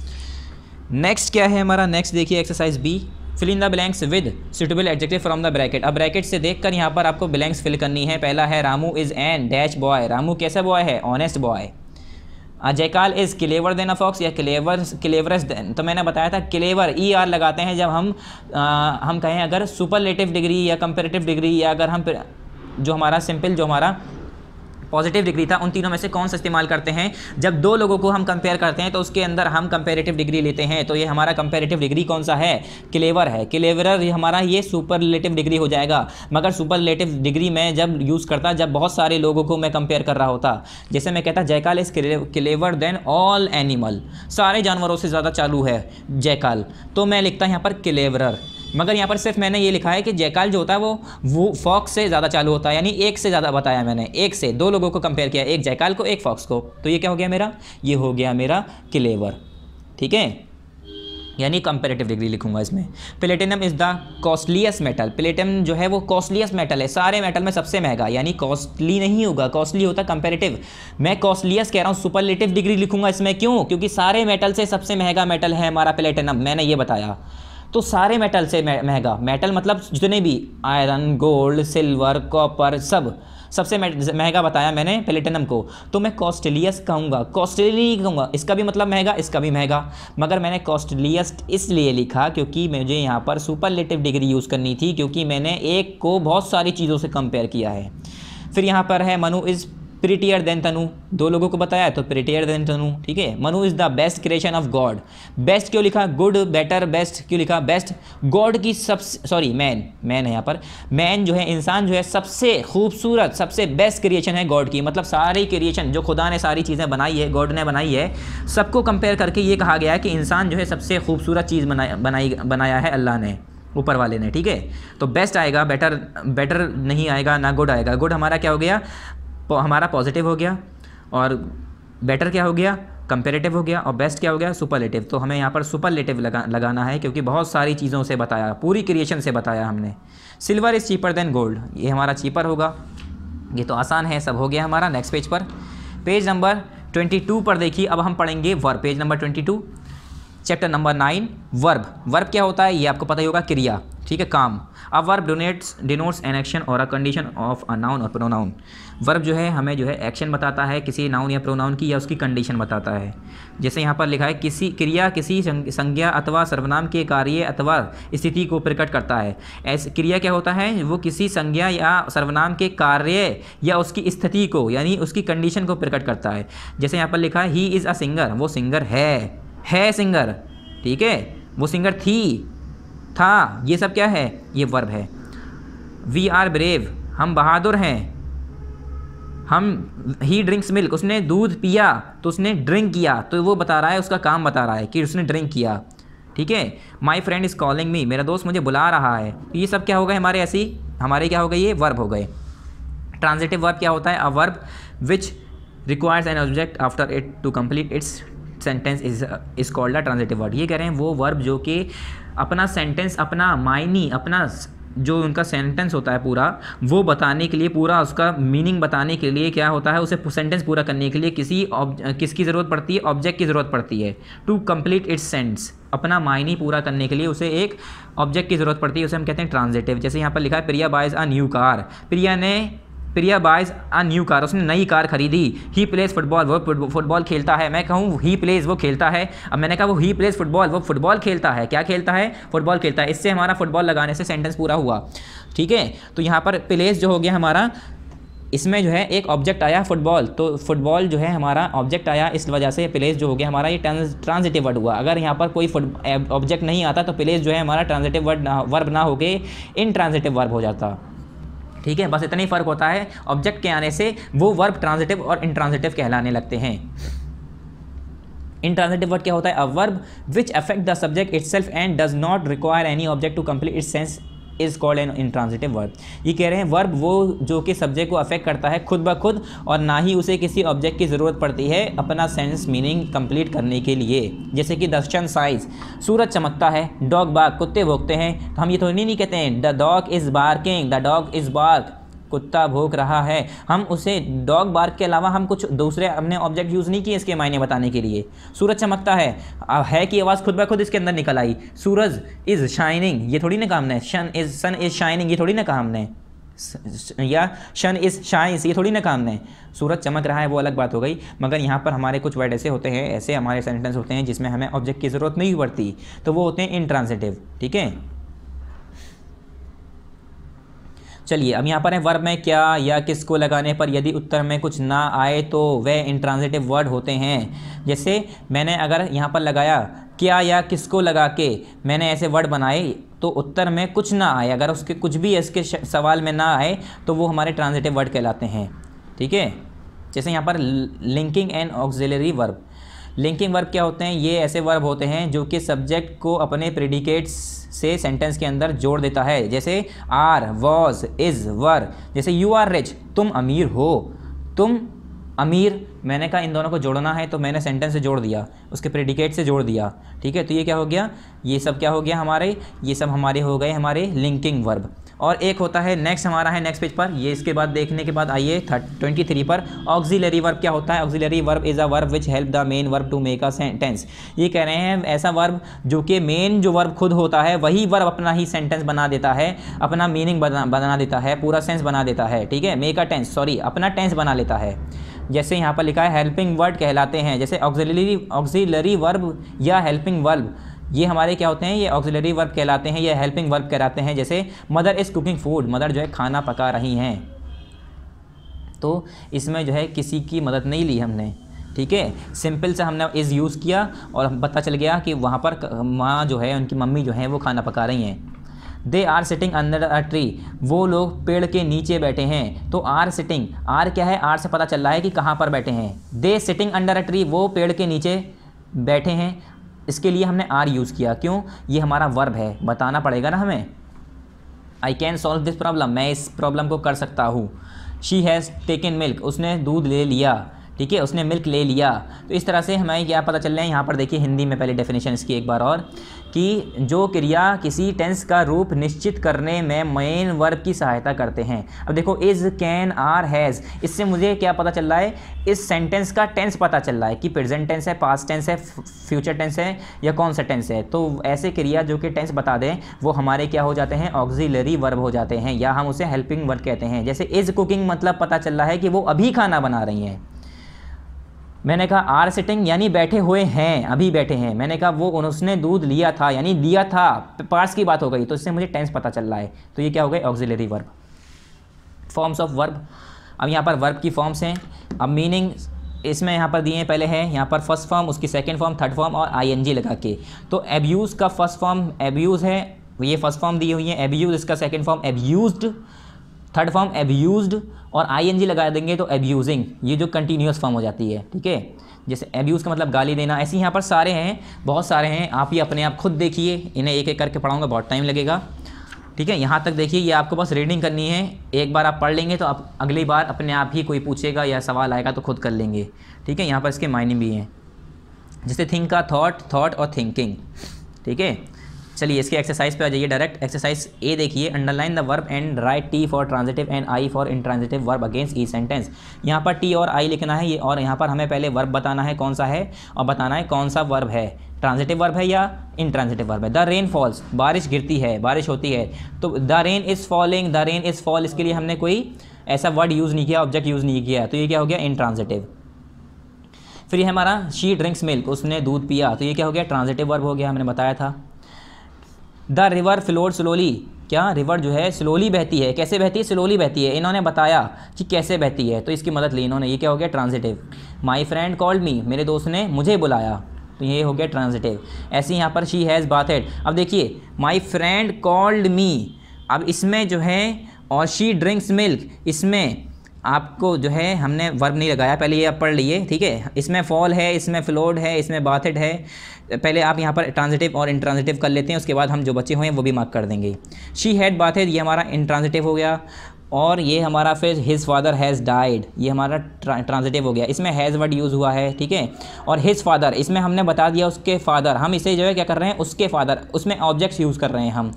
नेक्स्ट क्या है हमारा नेक्स्ट देखिए exercise B fill in the blanks with suitable adjective from the bracket अब ब्रैकेट से देखकर यहाँ पर आपको ब्लैंक्स फिल करनी है पहला है Ramu is an dash boy Ramu कैसा बॉय है honest boy a jackal is clever than a fox या क्लेवर क्लेवरस देन तो मैंने बताया था क्लेवर ई आर लगाते हैं जब हम आ, हम कहें अगर सुपरलेटिव डिग्री या कंपेरेटिव डिग्री या अगर हम जो हमारा सिंपल जो हमारा पॉजिटिव डिग्री था उन तीनों में से कौन सा इस्तेमाल करते हैं जब दो लोगों को हम कंपेयर करते हैं तो उसके अंदर हम कंपेरेटिव डिग्री लेते हैं तो ये हमारा कंपेरेटिव डिग्री कौन सा है क्लेवर है क्लेवर हमारा ये सुपर रिलेटिव डिग्री हो जाएगा मगर सुपर रिलेटिव डिग्री मैं जब यूज़ करता जब बहुत सारे लोगों को मैं कंपेयर कर रहा होता जैसे मैं कहता jackal is clever than all animal सारे जानवरों से ज़्यादा चालू है जयकाल तो मैं लिखता यहाँ पर क्लेवरर मगर यहाँ पर सिर्फ मैंने ये लिखा है कि जैकाल जो होता है वो वो फॉक्स से ज़्यादा चालू होता है यानी एक से ज़्यादा बताया मैंने एक से दो लोगों को कंपेयर किया एक जैकाल को एक फॉक्स को तो ये क्या हो गया मेरा ये हो गया मेरा क्लेवर ठीक है यानी कंपेरेटिव डिग्री लिखूंगा इसमें platinum is the costliest metal platinum जो है वो कॉस्टलीस्ट मेटल है सारे मेटल में सबसे महंगा यानी कॉस्टली नहीं होगा कॉस्टली होता कंपेरेटिव मैं कॉस्टलीस्ट कह रहा हूँ सुपरलेटिव डिग्री लिखूंगा इसमें क्यों क्योंकि सारे मेटल से सबसे महंगा मेटल है हमारा प्लेटिनम मैंने ये बताया तो सारे मेटल से महंगा मेटल मतलब जितने भी आयरन गोल्ड सिल्वर कॉपर सब सबसे महंगा बताया मैंने प्लेटिनम को तो मैं कॉस्टलियस कहूँगा कॉस्टली कहूँगा इसका भी मतलब महंगा इसका भी महंगा मगर मैंने कॉस्टलियस्ट इसलिए लिखा क्योंकि मुझे यहाँ पर सुपरलेटिव डिग्री यूज़ करनी थी क्योंकि मैंने एक को बहुत सारी चीज़ों से कंपेयर किया है फिर यहाँ पर है Manu is prettier than Tanu दो लोगों को बताया तो प्रिटियर देन तनु ठीक है Manu is the best creation of God best क्यों लिखा गुड बेटर बेस्ट क्यों लिखा बेस्ट गॉड की सब सॉरी मैन मैन है यहाँ पर मैन जो है इंसान जो है सबसे खूबसूरत सबसे बेस्ट क्रिएशन है गॉड की मतलब सारी क्रिएशन जो खुदा ने सारी चीज़ें बनाई है गॉड ने बनाई है सबको कंपेयर करके ये कहा गया है कि इंसान जो है सबसे खूबसूरत चीज़ बनाई बनाई बनाया है अल्लाह ने ऊपर वाले ने ठीक है तो बेस्ट आएगा बेटर बेटर नहीं आएगा ना गुड आएगा गुड हमारा क्या हो गया हमारा पॉजिटिव हो गया और बेटर क्या हो गया कंपेरेटिव हो गया और बेस्ट क्या हो गया सुपरलेटिव तो हमें यहाँ पर सुपरलेटिव लगा लगाना है क्योंकि बहुत सारी चीज़ों से बताया पूरी क्रिएशन से बताया हमने silver is cheaper than gold ये हमारा चीपर होगा ये तो आसान है सब हो गया हमारा नेक्स्ट पेज पर पेज नंबर 22 पर देखिए अब हम पढ़ेंगे verb page number 22 chapter number nine verb verb क्या होता है ये आपको पता ही होगा क्रिया ठीक है काम अब verb donates denotes an action और a condition of a noun और प्रोनाउन वर्ब जो है हमें जो है एक्शन बताता है किसी नाउन या प्रोनाउन की या उसकी कंडीशन बताता है जैसे यहाँ पर लिखा है किसी क्रिया किसी संज्ञा अथवा सर्वनाम के कार्य अथवा स्थिति को प्रकट करता है ऐसे क्रिया क्या होता है वो किसी संज्ञा या सर्वनाम के कार्य या उसकी स्थिति को यानी उसकी कंडीशन को प्रकट करता है जैसे यहाँ पर लिखा है ही इज़ अ सिंगर वो सिंगर है है सिंगर ठीक है वो सिंगर थी था ये सब क्या है ये वर्ब है वी आर ब्रेव हम बहादुर हैं हम ही ड्रिंक्स मिल्क उसने दूध पिया तो उसने ड्रिंक किया तो वो बता रहा है उसका काम बता रहा है कि उसने ड्रिंक किया ठीक है my friend is calling me मेरा दोस्त मुझे बुला रहा है तो ये सब क्या हो गए हमारे ऐसी हमारे क्या हो गए ये वर्ब हो गए ट्रांजिटिव वर्ब क्या होता है a verb which requires an object after it to complete its sentence is is called a transitive word ये कह रहे हैं वो वर्ब जो कि अपना सेंटेंस अपना मायनी अपना जो उनका सेंटेंस होता है पूरा वो बताने के लिए पूरा उसका मीनिंग बताने के लिए क्या होता है उसे सेंटेंस पूरा करने के लिए किसी किसकी ज़रूरत पड़ती है ऑब्जेक्ट की ज़रूरत पड़ती है टू कंप्लीट इट्स सेंस अपना मायने पूरा करने के लिए उसे एक ऑब्जेक्ट की ज़रूरत पड़ती है उसे हम कहते हैं ट्रांजिटिव जैसे यहाँ पर लिखा है Priya buys a new car Priya ने Priya buys a new car उसने नई कार खरीदी ही प्लेस फुटबॉल वो फुटबॉल खेलता है मैं कहूँ ही प्लेस वो खेलता है अब मैंने कहा वो ही प्लेस फुटबॉल वो फुटबॉल खेलता है क्या खेलता है फुटबॉल खेलता है इससे हमारा फुटबॉल लगाने से सेंटेंस पूरा हुआ ठीक है तो यहाँ पर प्लेस जो हो गया हमारा इसमें जो है एक ऑब्जेक्ट आया फुटबॉल तो फुटबॉल जो है हमारा ऑब्जेक्ट आया इस वजह से प्लेस जो हो गया हमारा ये ट्रांजिटिव वर्ड हुआ अगर यहाँ पर कोई ऑब्जेक्ट eh, नहीं आता तो प्लेस जो है हमारा ट्रांजिटिव वर्ड वर्ब ना होके इन ट्रांजिटिव वर्ब हो जाता ठीक है बस इतना ही फ़र्क होता है ऑब्जेक्ट के आने से वो वर्ब ट्रांजिटिव और इंट्रांजिटिव कहलाने लगते हैं इंट्रांजिटिव वर्ड क्या होता है a verb which affect the subject its and does not require any object to complete its sense is called an intransitive verb ये कह रहे हैं वर्ब वो जो कि सब्जेक्ट को अफेक्ट करता है खुद ब खुद और ना ही उसे किसी ऑब्जेक्ट की ज़रूरत पड़ती है अपना सेंस मीनिंग कंप्लीट करने के लिए जैसे कि दर्शन साइज सूरज चमकता है डॉग बाग कुत्ते भोगते हैं तो हम ये थोड़ी नहीं कहते हैं the dog is barking the dog is bark कुत्ता भोंक रहा है हम उसे डॉग बार्क के अलावा हम कुछ दूसरे हमने ऑब्जेक्ट यूज़ नहीं किए इसके मायने बताने के लिए सूरज चमकता है है कि आवाज़ खुद ब खुद इसके अंदर निकल आई सूरज इज़ शाइनिंग ये थोड़ी ना कहा हमने शन इज़ सन इज़ शाइनिंग ये थोड़ी ना कहा हमने या शन इज शाइंस ये थोड़ी ना काम है सूरज चमक रहा है वो अलग बात हो गई मगर यहाँ पर हमारे कुछ वर्ड ऐसे होते हैं ऐसे हमारे सेंटेंस होते हैं जिसमें हमें ऑब्जेक्ट की ज़रूरत नहीं पड़ती तो वो होते हैं इंट्रांसिटिव ठीक है चलिए अब यहाँ पर है वर्ब में क्या या किसको लगाने पर यदि उत्तर में कुछ ना आए तो वह इंट्रांजिटिव वर्ड होते हैं जैसे मैंने अगर यहाँ पर लगाया क्या या किसको लगा के मैंने ऐसे वर्ड बनाए तो उत्तर में कुछ ना आए अगर उसके कुछ भी इसके सवाल में ना आए तो वो हमारे ट्रांजिटिव वर्ड कहलाते हैं ठीक है जैसे यहाँ पर linking and auxiliary verb linking verb क्या होते हैं ये ऐसे वर्ब होते हैं जो कि सब्जेक्ट को अपने प्रेडिकेट्स से सेंटेंस के अंदर जोड़ देता है जैसे आर वॉज इज़ वर जैसे यू आर रिच तुम अमीर हो तुम अमीर मैंने कहा इन दोनों को जोड़ना है तो मैंने सेंटेंस से जोड़ दिया उसके प्रेडिकेट से जोड़ दिया ठीक है तो ये क्या हो गया ये सब क्या हो गया हमारे ये सब हमारे हो गए हमारे लिंकिंग वर्ब और एक होता है नेक्स्ट हमारा है नेक्स्ट पेज पर ये इसके बाद देखने के बाद आइए ट्वेंटी थ्री पर ऑक्सिलरी वर्ब क्या होता है auxiliary verb is a verb which help the main verb to make a sentence ये कह रहे हैं ऐसा वर्ब जो कि मेन जो वर्ब खुद होता है वही वर्ब अपना ही सेंटेंस बना देता है अपना मीनिंग बना बना देता है पूरा सेंस बना देता है ठीक है मेक अ टेंस सॉरी अपना टेंस बना लेता है जैसे यहाँ पर लिखा है हेल्पिंग वर्ड कहलाते हैं जैसे ऑक्सिलरी ऑक्सिलरी वर्ब या हेल्पिंग वर्ब ये हमारे क्या होते हैं ये ऑक्सिलरी वर्ब कहलाते हैं या हेल्पिंग वर्ब कहलाते हैं जैसे mother is cooking food mother जो है खाना पका रही हैं तो इसमें जो है किसी की मदद नहीं ली हमने ठीक है सिंपल से हमने इज़ यूज़ किया और पता चल गया कि वहाँ पर माँ जो है उनकी मम्मी जो है वो खाना पका रही हैं they are sitting under a tree वो लोग पेड़ के नीचे बैठे हैं तो आर सिटिंग आर क्या है आर से पता चल रहा है कि कहाँ पर बैठे हैं they sitting under a tree वो पेड़ के नीचे बैठे हैं इसके लिए हमने आर यूज़ किया क्यों ये हमारा वर्ब है बताना पड़ेगा ना हमें I can solve this problem मैं इस प्रॉब्लम को कर सकता हूँ शी हैज़ टेकन मिल्क उसने दूध ले लिया ठीक है उसने मिल्क ले लिया तो इस तरह से हमें क्या पता चल रहा है यहाँ पर देखिए हिंदी में पहले डेफिनेशन इसकी एक बार और कि जो क्रिया किसी टेंस का रूप निश्चित करने में मेन वर्ब की सहायता करते हैं अब देखो इज़ कैन आर हैज़ इससे मुझे क्या पता चल रहा है इस सेंटेंस का टेंस पता चल रहा है कि प्रेजेंट टेंस है पास्ट टेंस है फ्यूचर टेंस है या कौन सा टेंस है तो ऐसे क्रिया जो कि टेंस बता दें वो हमारे क्या हो जाते हैं ऑक्जिलरी वर्ब हो जाते हैं या हम उसे हेल्पिंग वर्ब कहते हैं जैसे इज़ कुकिंग मतलब पता चल रहा है कि वो अभी खाना बना रही हैं मैंने कहा आर सिटिंग यानी बैठे हुए हैं अभी बैठे हैं मैंने कहा वो उसने दूध लिया था यानी दिया था पार्स की बात हो गई तो इससे मुझे टेंस पता चल रहा है तो ये क्या हो गए auxiliary verb forms of verb अब यहाँ पर वर्ब की फॉर्म्स हैं अब मीनिंग इसमें यहाँ पर दिए हैं पहले हैं यहाँ पर फर्स्ट फॉर्म उसकी सेकेंड फॉर्म थर्ड फॉर्म और आई लगा के तो एब्यूज़ का फर्स्ट फॉर्म एब्यूज़ है ये फर्स्ट फॉर्म दी हुई है एब्यूज़ इसका second form abuse third form abuse और आईएनजी लगा देंगे तो एब्यूजिंग ये जो कंटिन्यूस फॉर्म हो जाती है ठीक है जैसे एब्यूज़ का मतलब गाली देना ऐसे यहाँ पर सारे हैं बहुत सारे हैं आप ही अपने आप खुद देखिए इन्हें एक एक करके पढ़ाऊँगा बहुत टाइम लगेगा ठीक है यहाँ तक देखिए ये आपको बस रीडिंग करनी है एक बार आप पढ़ लेंगे तो आप अगली बार अपने आप ही कोई पूछेगा या सवाल आएगा तो खुद कर लेंगे ठीक है यहाँ पर इसके मायने भी हैं जैसे थिंक का थॉट थॉट और थिंकिंग ठीक है चलिए इसके एक्सरसाइज पे आ जाइए डायरेक्ट एक्सरसाइज ए देखिए underline the verb and write T for transitive and I for intransitive verb against each sentence यहाँ पर टी और आई लिखना है ये और यहाँ पर हमें पहले वर्ब बताना है कौन सा है और बताना है कौन सा वर्ब है ट्रांजिटिव वर्ब है या इनट्रांजिटिव वर्ब है द रेन फॉल्स बारिश गिरती है बारिश होती है तो the rain is falling the rain is fall इसके लिए हमने कोई ऐसा वर्ड यूज़ नहीं किया ऑब्जेक्ट यूज़ नहीं किया तो ये क्या हो गया इनट्रांजिटिव फिर ये हमारा शी ड्रिंक्स मिल्क उसने दूध पिया तो ये क्या हो गया ट्रांजिटिव वर्ब हो गया हमने बताया था द रिवर फ्लोर स्लोली क्या रिवर जो है स्लोली बहती है कैसे बहती है स्लोली बहती है इन्होंने बताया कि कैसे बहती है तो इसकी मदद ली इन्होंने ये क्या हो गया transitive my friend called me मेरे दोस्त ने मुझे बुलाया तो ये हो गया ट्रांजिटिव ऐसे यहाँ पर शी हैज़ बाथ हेड अब देखिए माई फ्रेंड कॉल्ड मी अब इसमें जो है और शी ड्रिंक्स मिल्क इसमें आपको जो है हमने वर्ब नहीं लगाया पहले ये आप पढ़ लिए ठीक है इसमें फॉल है इसमें फ्लोड है इसमें बाथेड है पहले आप यहाँ पर ट्रांजिटिव और इंट्रांजिटिव कर लेते हैं उसके बाद हम जो बच्चे हुए हैं वो भी मार्क कर देंगे शी हैड बात है ये हमारा इंट्रांजिटिव हो गया और ये हमारा फिर हिज फादर हैज़ डाइड ये हमारा ट्रांजिटिव हो गया इसमें हैज़ वर्ड यूज़ हुआ है ठीक है और हिज फादर इसमें हमने बता दिया उसके फादर हम इसे जो है क्या कर रहे हैं उसके फादर उसमें ऑब्जेक्ट्स यूज़ कर रहे हैं हम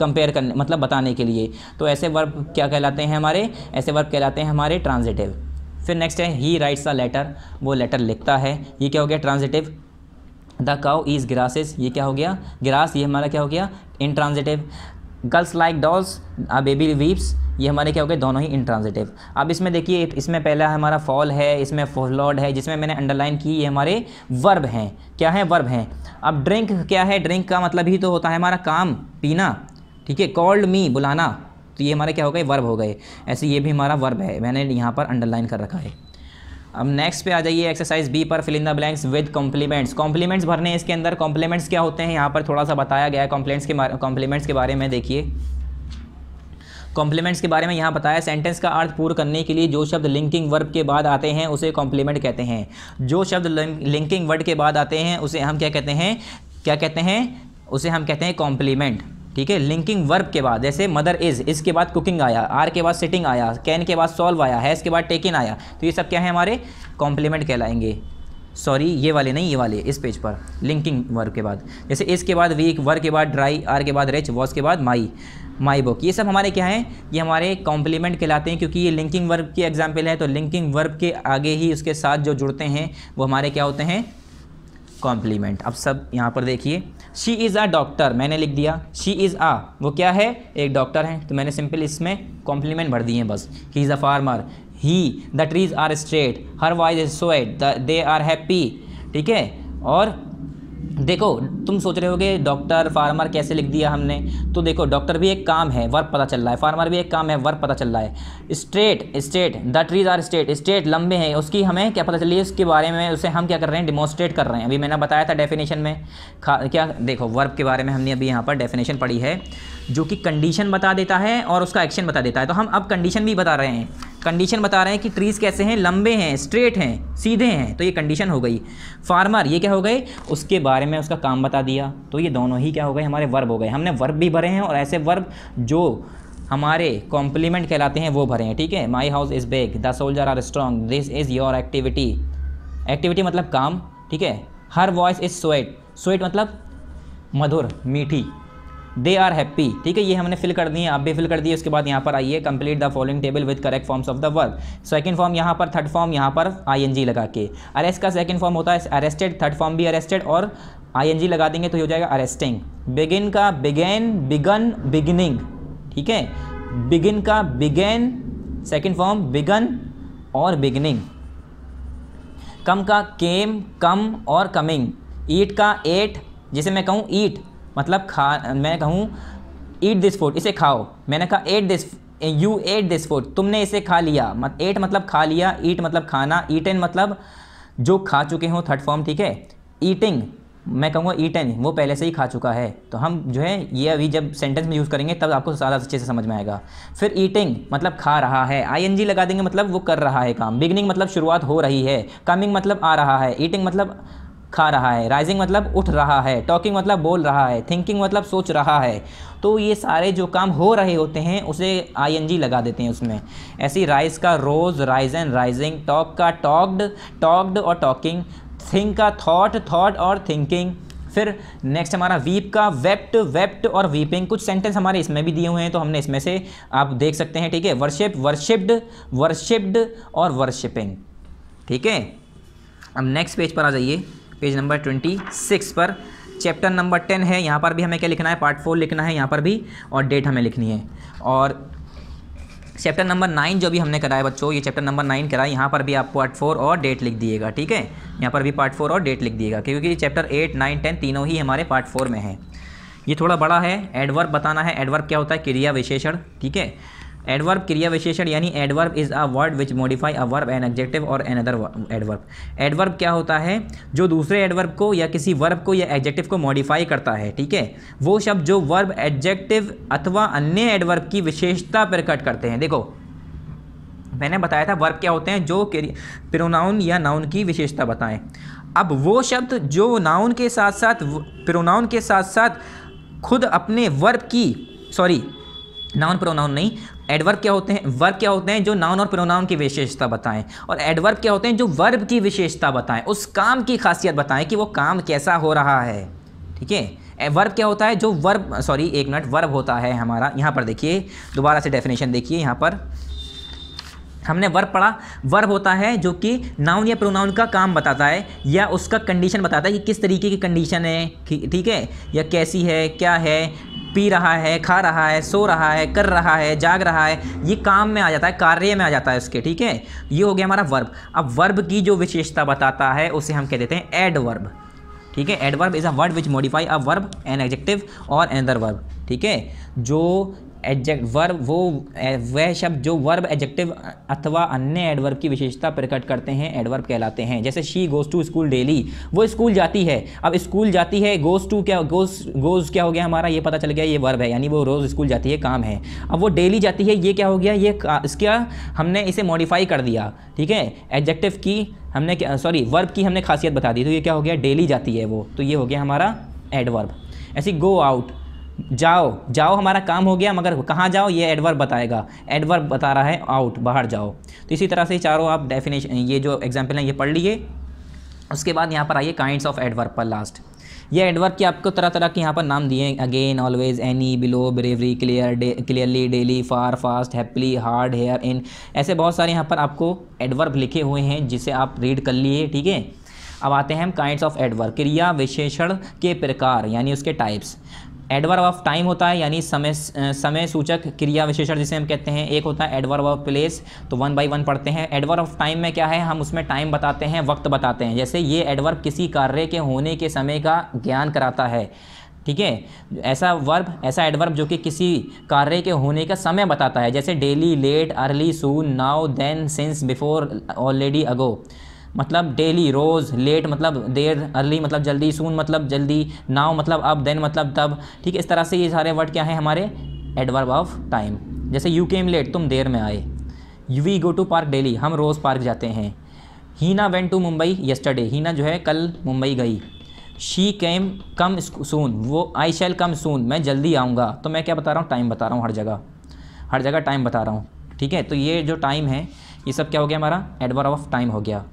कंपेयर करने मतलब बताने के लिए तो ऐसे वर्ब क्या कहलाते हैं हमारे ऐसे वर्ब कहलाते हैं हमारे ट्रांजिटिव फिर नेक्स्ट है ही राइट्स अ लेटर वो लेटर लिखता है ये क्या हो गया transitive the cow is grazes ये क्या हो गया ग्रास ये हमारा क्या हो गया intransitive girls like dolls a baby weeps ये हमारे क्या हो गए दोनों ही इंट्रांजिटिव अब इसमें देखिए इसमें पहला हमारा फॉल है इसमें फॉलॉड है जिसमें मैंने अंडरलाइन की ये हमारे वर्ब हैं क्या है वर्ब हैं अब ड्रिंक क्या है ड्रिंक का मतलब ही तो होता है हमारा काम पीना ठीक है कॉल्ड मी बुलाना तो ये हमारे क्या हो गए वर्ब हो गए ऐसे ये भी हमारा वर्ब है मैंने यहाँ पर अंडरलाइन कर रखा है अब नेक्स्ट पे आ जाइए एक्सरसाइज बी पर fill in the blanks with complements complements भरने इसके अंदर कॉम्प्लीमेंट्स क्या होते हैं यहाँ पर थोड़ा सा बताया गया है कॉम्प्लेंट्स के कॉम्प्लीमेंट्स के बारे में देखिए कॉम्प्लीमेंट्स के बारे में यहाँ बताया सेंटेंस का अर्थ पूर्ण करने के लिए जो शब्द लिंकिंग वर्ब के बाद आते हैं उसे कॉम्प्लीमेंट कहते हैं जो शब्द लिंकिंग वर्ड के बाद आते हैं उसे हम क्या कहते हैं क्या कहते हैं उसे हम कहते हैं कॉम्प्लीमेंट ठीक है लिंकिंग वर्ब के बाद जैसे मदर इज़ इसके बाद कुकिंग आया आर के बाद सिटिंग आया कैन के बाद सॉल्व आया हैज़ के बाद टेकिन आया तो ये सब क्या है हमारे कॉम्प्लीमेंट कहलाएंगे सॉरी ये वाले नहीं ये वाले इस पेज पर लिंकिंग वर्ग के बाद जैसे इसके बाद वीक वर्ग के बाद ड्राई आर के बाद रिच वॉस के बाद माई माई बुक ये सब हमारे क्या हैं ये हमारे कॉम्प्लीमेंट कहलाते हैं क्योंकि ये लिंकिंग वर्ग की एग्जाम्पल है तो लिंकिंग वर्ग के आगे ही उसके साथ जो जुड़ते हैं वो हमारे क्या होते हैं कॉम्प्लीमेंट अब सब यहाँ पर देखिए शी इज़ अ डॉक्टर मैंने लिख दिया शी इज़ आ वो क्या है एक डॉक्टर हैं तो मैंने सिंपल इसमें कॉम्प्लीमेंट भर दिए बस he is a farmer he the trees are straight her voice is sweet they are happy ठीक है और देखो तुम सोच रहे हो कि डॉक्टर फार्मर कैसे लिख दिया हमने तो देखो डॉक्टर भी एक काम है वर्क पता चल रहा है फार्मर भी एक काम है वर्क पता चल रहा है straight straight the trees are straight straight लंबे हैं उसकी हमें क्या पता रही है उसके बारे में उसे हम क्या कर रहे हैं डिमोस्ट्रेट कर रहे हैं अभी मैंने बताया था डेफिनेशन में क्या देखो वर्क के बारे में हमने अभी यहाँ पर डेफिनेशन पढ़ी है जो कि कंडीशन बता देता है और उसका एक्शन बता देता है तो हम अब कंडीशन भी बता रहे हैं कंडीशन बता रहे हैं कि ट्रीज़ कैसे हैं लंबे हैं स्ट्रेट हैं सीधे हैं तो ये कंडीशन हो गई फार्मर ये क्या हो गए उसके बारे में उसका काम बता दिया तो ये दोनों ही क्या हो गए हमारे वर्ब हो गए हमने वर्ब भी भरे हैं और ऐसे वर्ब जो हमारे कॉम्प्लीमेंट कहलाते हैं वो भरे हैं ठीक है my house is big the soldier are strong this is your activity activity मतलब काम ठीक है her voice is sweet sweet मतलब मधुर मीठी दे आर हैप्पी ठीक है ये हमने फिल कर दी है आप भी फिल कर दिए उसके बाद यहाँ पर आइए complete the following table with correct forms of the verb second form यहाँ पर थर्ड फॉर्म यहाँ पर आईएनजी लगा के अरेस्ट का सेकंड फॉर्म होता है अरेस्टेड थर्ड फॉर्म भी अरेस्टेड और आईएनजी लगा देंगे तो हो जाएगा अरेस्टिंग बिगिन का बिगेन बिगन बिगिनिंग ठीक है बिगिन का बिगेन सेकेंड फॉर्म बिगन और बिगनिंग कम का केम कम और कमिंग ईट का एट जिसे मैं कहूँ ईट मतलब खा मैं कहूँ ईट दिस फूड इसे खाओ मैंने कहा eat this you ate this food तुमने इसे खा लिया मत एट मतलब खा लिया ईट मतलब खाना ईटन मतलब जो खा चुके हों थर्ड फॉर्म ठीक है ईटिंग मैं कहूँगा ईटन वो पहले से ही खा चुका है तो हम जो है ये अभी जब सेंटेंस में यूज़ करेंगे तब आपको ज़्यादा अच्छे से समझ में आएगा फिर ईटिंग मतलब खा रहा है आईएनजी लगा देंगे मतलब वो कर रहा है काम बिगनिंग मतलब शुरुआत हो रही है कमिंग मतलब आ रहा है ईटिंग मतलब खा रहा है राइजिंग मतलब उठ रहा है टॉकिंग मतलब बोल रहा है थिंकिंग मतलब सोच रहा है तो ये सारे जो काम हो रहे होते हैं उसे आई लगा देते हैं उसमें ऐसी राइज का rose rise and rising talk का टॉक्ड टॉक्ड और टॉकिंग थिंक का थॉट थॉट और थिंकिंग फिर नेक्स्ट हमारा वीप का वेप्ट वेप्ट और वीपिंग कुछ सेंटेंस हमारे इसमें भी दिए हुए हैं तो हमने इसमें से आप देख सकते हैं ठीक है वर्शिप वर्शिप्ड वर्शिप्ड और वर्शिपिंग ठीक है अब नेक्स्ट पेज पर आ जाइए पेज नंबर ट्वेंटी सिक्स पर चैप्टर नंबर टेन है यहाँ पर भी हमें क्या लिखना है पार्ट फोर लिखना है यहाँ पर भी और डेट हमें लिखनी है और चैप्टर नंबर नाइन जो भी हमने कराया बच्चों ये चैप्टर नंबर नाइन कराया यहाँ पर भी आप पार्ट फोर और डेट लिख दिएगा ठीक है यहाँ पर भी पार्ट फोर और डेट लिख दिएगा क्योंकि चैप्टर एट नाइन टेन तीनों ही हमारे पार्ट फोर में है ये थोड़ा बड़ा है एडवर्ब बताना है एडवर्ब क्या होता है क्रिया विशेषण ठीक है एडवर्ब क्रिया विशेषण यानी adverb is a word which modify a verb an adjective और एन अदर एडवर्ब एडवर्ब क्या होता है जो दूसरे एडवर्ब को या किसी वर्ब को या एडजेक्टिव को मॉडिफाई करता है ठीक है वो शब्द जो वर्ब एडजेक्टिव अथवा अन्य एडवर्ब की विशेषता प्रकट करते हैं देखो मैंने बताया था वर्ब क्या होते हैं जो प्रोनाउन या नाउन की विशेषता बताएं अब वो शब्द जो नाउन के साथ साथ प्रोनाउन के साथ साथ खुद अपने वर्ब की सॉरी नाउन प्रोनाउन नहीं एडवर्ब क्या होते हैं वर्ब क्या होते हैं जो नाउन और प्रोनाउन की विशेषता बताएं और एडवर्ब क्या होते हैं जो वर्ब की विशेषता बताएं उस काम की खासियत बताएं कि वो काम कैसा हो रहा है ठीक है वर्ब क्या होता है जो वर्ब सॉरी एक मिनट वर्ब होता है हमारा यहाँ पर देखिए दोबारा से डेफिनेशन देखिए यहाँ पर हमने वर्ब पढ़ा वर्ब होता है जो कि नाउन या प्रोनाउन का काम बताता है या उसका कंडीशन बताता है कि किस तरीके की कंडीशन है ठीक है या कैसी है क्या है पी रहा है खा रहा है सो रहा है कर रहा है जाग रहा है ये काम में आ जाता है कार्य में आ जाता है उसके ठीक है ये हो गया हमारा वर्ब अब वर्ब की जो विशेषता बताता है उसे हम कह देते हैं एडवर्ब ठीक है adverb is a word which modify a verb an adjective और एनदर वर्ब ठीक है जो एडजेक्ट वर्ब वो वह शब्द जो वर्ब एडजेक्टिव अथवा अन्य एडवर्ब की विशेषता प्रकट करते हैं एडवर्ब कहलाते हैं जैसे she goes to school daily वो स्कूल जाती है अब स्कूल जाती है गोज़ टू क्या गोज गोज़ क्या हो गया हमारा ये पता चल गया ये वर्ब है यानी वो रोज़ स्कूल जाती है काम है अब वो डेली जाती है ये क्या हो गया ये इसका हमने इसे मॉडिफाई कर दिया ठीक है एडजेक्टिव की हमने सॉरी वर्ब की हमने खासियत बता दी तो ये क्या हो गया डेली जाती है वो तो ये हो गया हमारा एडवर्ब ऐसी गो आउट जाओ जाओ हमारा काम हो गया मगर कहाँ जाओ ये एडवर्ब बताएगा एडवर्ब बता रहा है आउट बाहर जाओ तो इसी तरह से चारों आप डेफिनेशन ये जो एग्जाम्पल हैं ये पढ़ लिए उसके बाद यहाँ पर आइए काइंड्स ऑफ एडवर्ब पर लास्ट ये एडवर्ब के आपको तरह तरह के यहाँ पर नाम दिए again always any below bravery clear clearly daily far fast happily hard here in ऐसे बहुत सारे यहाँ पर आपको एडवर्ब लिखे हुए हैं जिसे आप रीड कर लिए ठीक है अब आते हैं हम काइंड्स ऑफ एडवर्ब क्रिया विशेषण के प्रकार यानी उसके टाइप्स एडवर्ब ऑफ टाइम होता है यानी समय समय सूचक क्रिया विशेषण जिसे हम कहते हैं एक होता है एडवर्ब ऑफ प्लेस तो वन बाई वन पढ़ते हैं एडवर्ब ऑफ टाइम में क्या है हम उसमें टाइम बताते हैं वक्त बताते हैं जैसे ये एडवर्ब किसी कार्य के होने के समय का ज्ञान कराता है ठीक है ऐसा वर्ब ऐसा एडवर्ब जो कि किसी कार्य के होने का समय बताता है जैसे daily late early soon now then since before already ago मतलब डेली रोज़ लेट मतलब देर अर्ली मतलब जल्दी सून मतलब जल्दी नाव मतलब अब देन मतलब तब ठीक है इस तरह से ये सारे वर्ड क्या हैं हमारे एडवर्ब ऑफ टाइम जैसे यू केम लेट तुम देर में आए you we go to park daily हम रोज़ पार्क जाते हैं Heena went to Mumbai yesterday Heena जो है कल मुंबई गई शी केम कम सून वो आई शैल कम सून मैं जल्दी आऊँगा तो मैं क्या बता रहा हूँ टाइम बता रहा हूँ हर जगह हर जगह टाइम बता रहा हूँ ठीक है तो ये जो टाइम है ये सब क्या हो गया हमारा एडवर ऑफ टाइम हो गया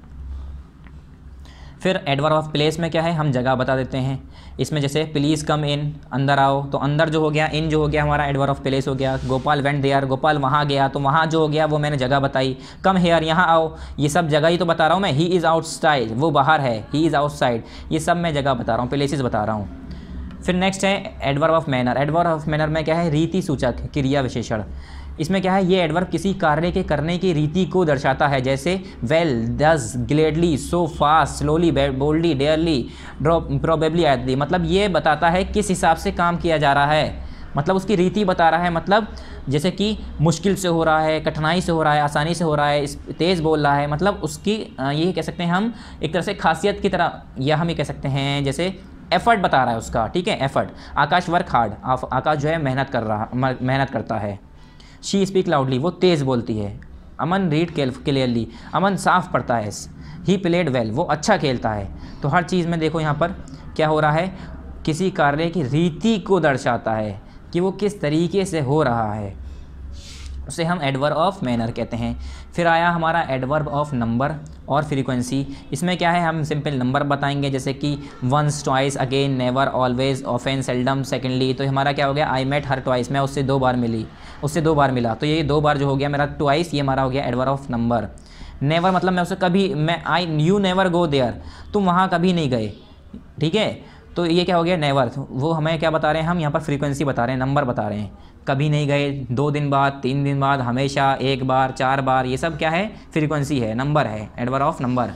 फिर एडवर्ब ऑफ प्लेस में क्या है हम जगह बता देते हैं इसमें जैसे प्लीज़ कम इन अंदर आओ तो अंदर जो हो गया इन जो हो गया हमारा एडवर्ब ऑफ प्लेस हो गया गोपाल वेंट देयर गोपाल वहाँ गया तो वहाँ जो हो गया वो मैंने जगह बताई कम हेयर यहाँ आओ ये सब जगह ही तो बता रहा हूँ मैं ही इज़ आउटसाइड वो बाहर है ही इज़ साइड ये सब मैं जगह बता रहा हूँ प्लेसेस बता रहा हूँ फिर नेक्स्ट है adverb of manner adverb of manner में क्या है रीति सूचक क्रिया विशेषण इसमें क्या है ये एडवर्ब किसी कार्य के करने की रीति को दर्शाता है जैसे well thus gladly so fast slowly boldly dearly probably sadly मतलब ये बताता है किस हिसाब से काम किया जा रहा है मतलब उसकी रीति बता रहा है मतलब जैसे कि मुश्किल से हो रहा है कठिनाई से हो रहा है आसानी से हो रहा है तेज़ बोल रहा है मतलब उसकी ये कह सकते हैं हम एक तरह से खासियत की तरह यह हम ये कह सकते हैं जैसे एफर्ट बता रहा है उसका ठीक है effort Akash work hard Akash जो है मेहनत कर रहा मेहनत करता है शी स्पीक लाउडली वो तेज़ बोलती है अमन रीड क्लियरली अमन साफ पढ़ता है ही प्लेड वेल वो अच्छा खेलता है तो हर चीज़ में देखो यहाँ पर क्या हो रहा है किसी कार्य की रीति को दर्शाता है कि वो किस तरीके से हो रहा है उसे हम एडवर्ब ऑफ मैनर कहते हैं फिर आया हमारा एडवर्ब ऑफ नंबर और फ्रीक्वेंसी इसमें क्या है हम सिंपल नंबर बताएंगे जैसे कि once twice again never always often seldom secondly तो हमारा क्या हो गया आई मेट हर ट्वाइस मैं उससे दो बार मिली उससे दो बार मिला तो ये दो बार जो हो गया मेरा ट्वाइस ये हमारा हो गया एडवर ऑफ नंबर नेवर मतलब मैं उसे कभी मैं I you never go there तुम वहाँ कभी नहीं गए ठीक है तो ये क्या हो गया नेवर वो हमें क्या बता रहे हैं हम यहाँ पर फ्रीक्वेंसी बता रहे हैं नंबर बता रहे हैं कभी नहीं गए दो दिन बाद तीन दिन बाद हमेशा एक बार चार बार ये सब क्या है फ्रीक्वेंसी है नंबर है एडवर ऑफ नंबर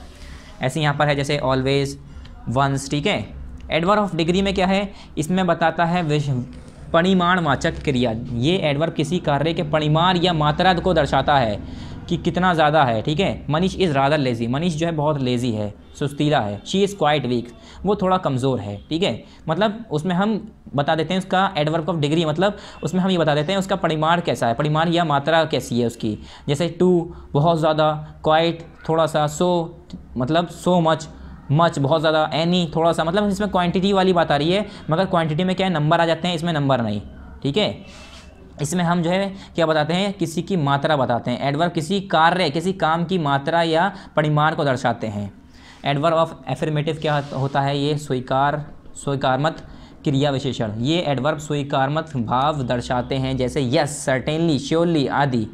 ऐसे यहाँ पर है जैसे ऑलवेज वंस ठीक है एडवर ऑफ डिग्री में क्या है इसमें बताता है परिमाणवाचक क्रिया ये एडवर्ब किसी कार्य के परिमाण या मात्रा को दर्शाता है कि कितना ज़्यादा है ठीक है Manish is rather lazy Manish जो है बहुत लेज़ी है सुस्तीला है शी इज़ क्वाइट वीक वो थोड़ा कमज़ोर है ठीक है मतलब उसमें हम बता देते हैं उसका एडवर्क ऑफ डिग्री मतलब उसमें हम ये बता देते हैं उसका परिमाण कैसा है परिमाण या मात्रा कैसी है उसकी जैसे टू बहुत ज़्यादा क्वाइट थोड़ा सा सो मतलब सो मच मच बहुत ज़्यादा एनी थोड़ा सा मतलब इसमें क्वान्टिटी वाली बात आ रही है मगर क्वान्टिटी में क्या है नंबर आ जाते हैं इसमें नंबर नहीं ठीक है इसमें हम जो है क्या बताते हैं किसी की मात्रा बताते हैं एडवर्ब किसी कार्य किसी काम की मात्रा या परिमाण को दर्शाते हैं एडवर्ब ऑफ एफर्मेटिव क्या होता है ये स्वीकार स्वीकारमत क्रिया विशेषण ये एडवर्ब स्वीकारमत भाव दर्शाते हैं जैसे यस सर्टेनली श्योरली आदि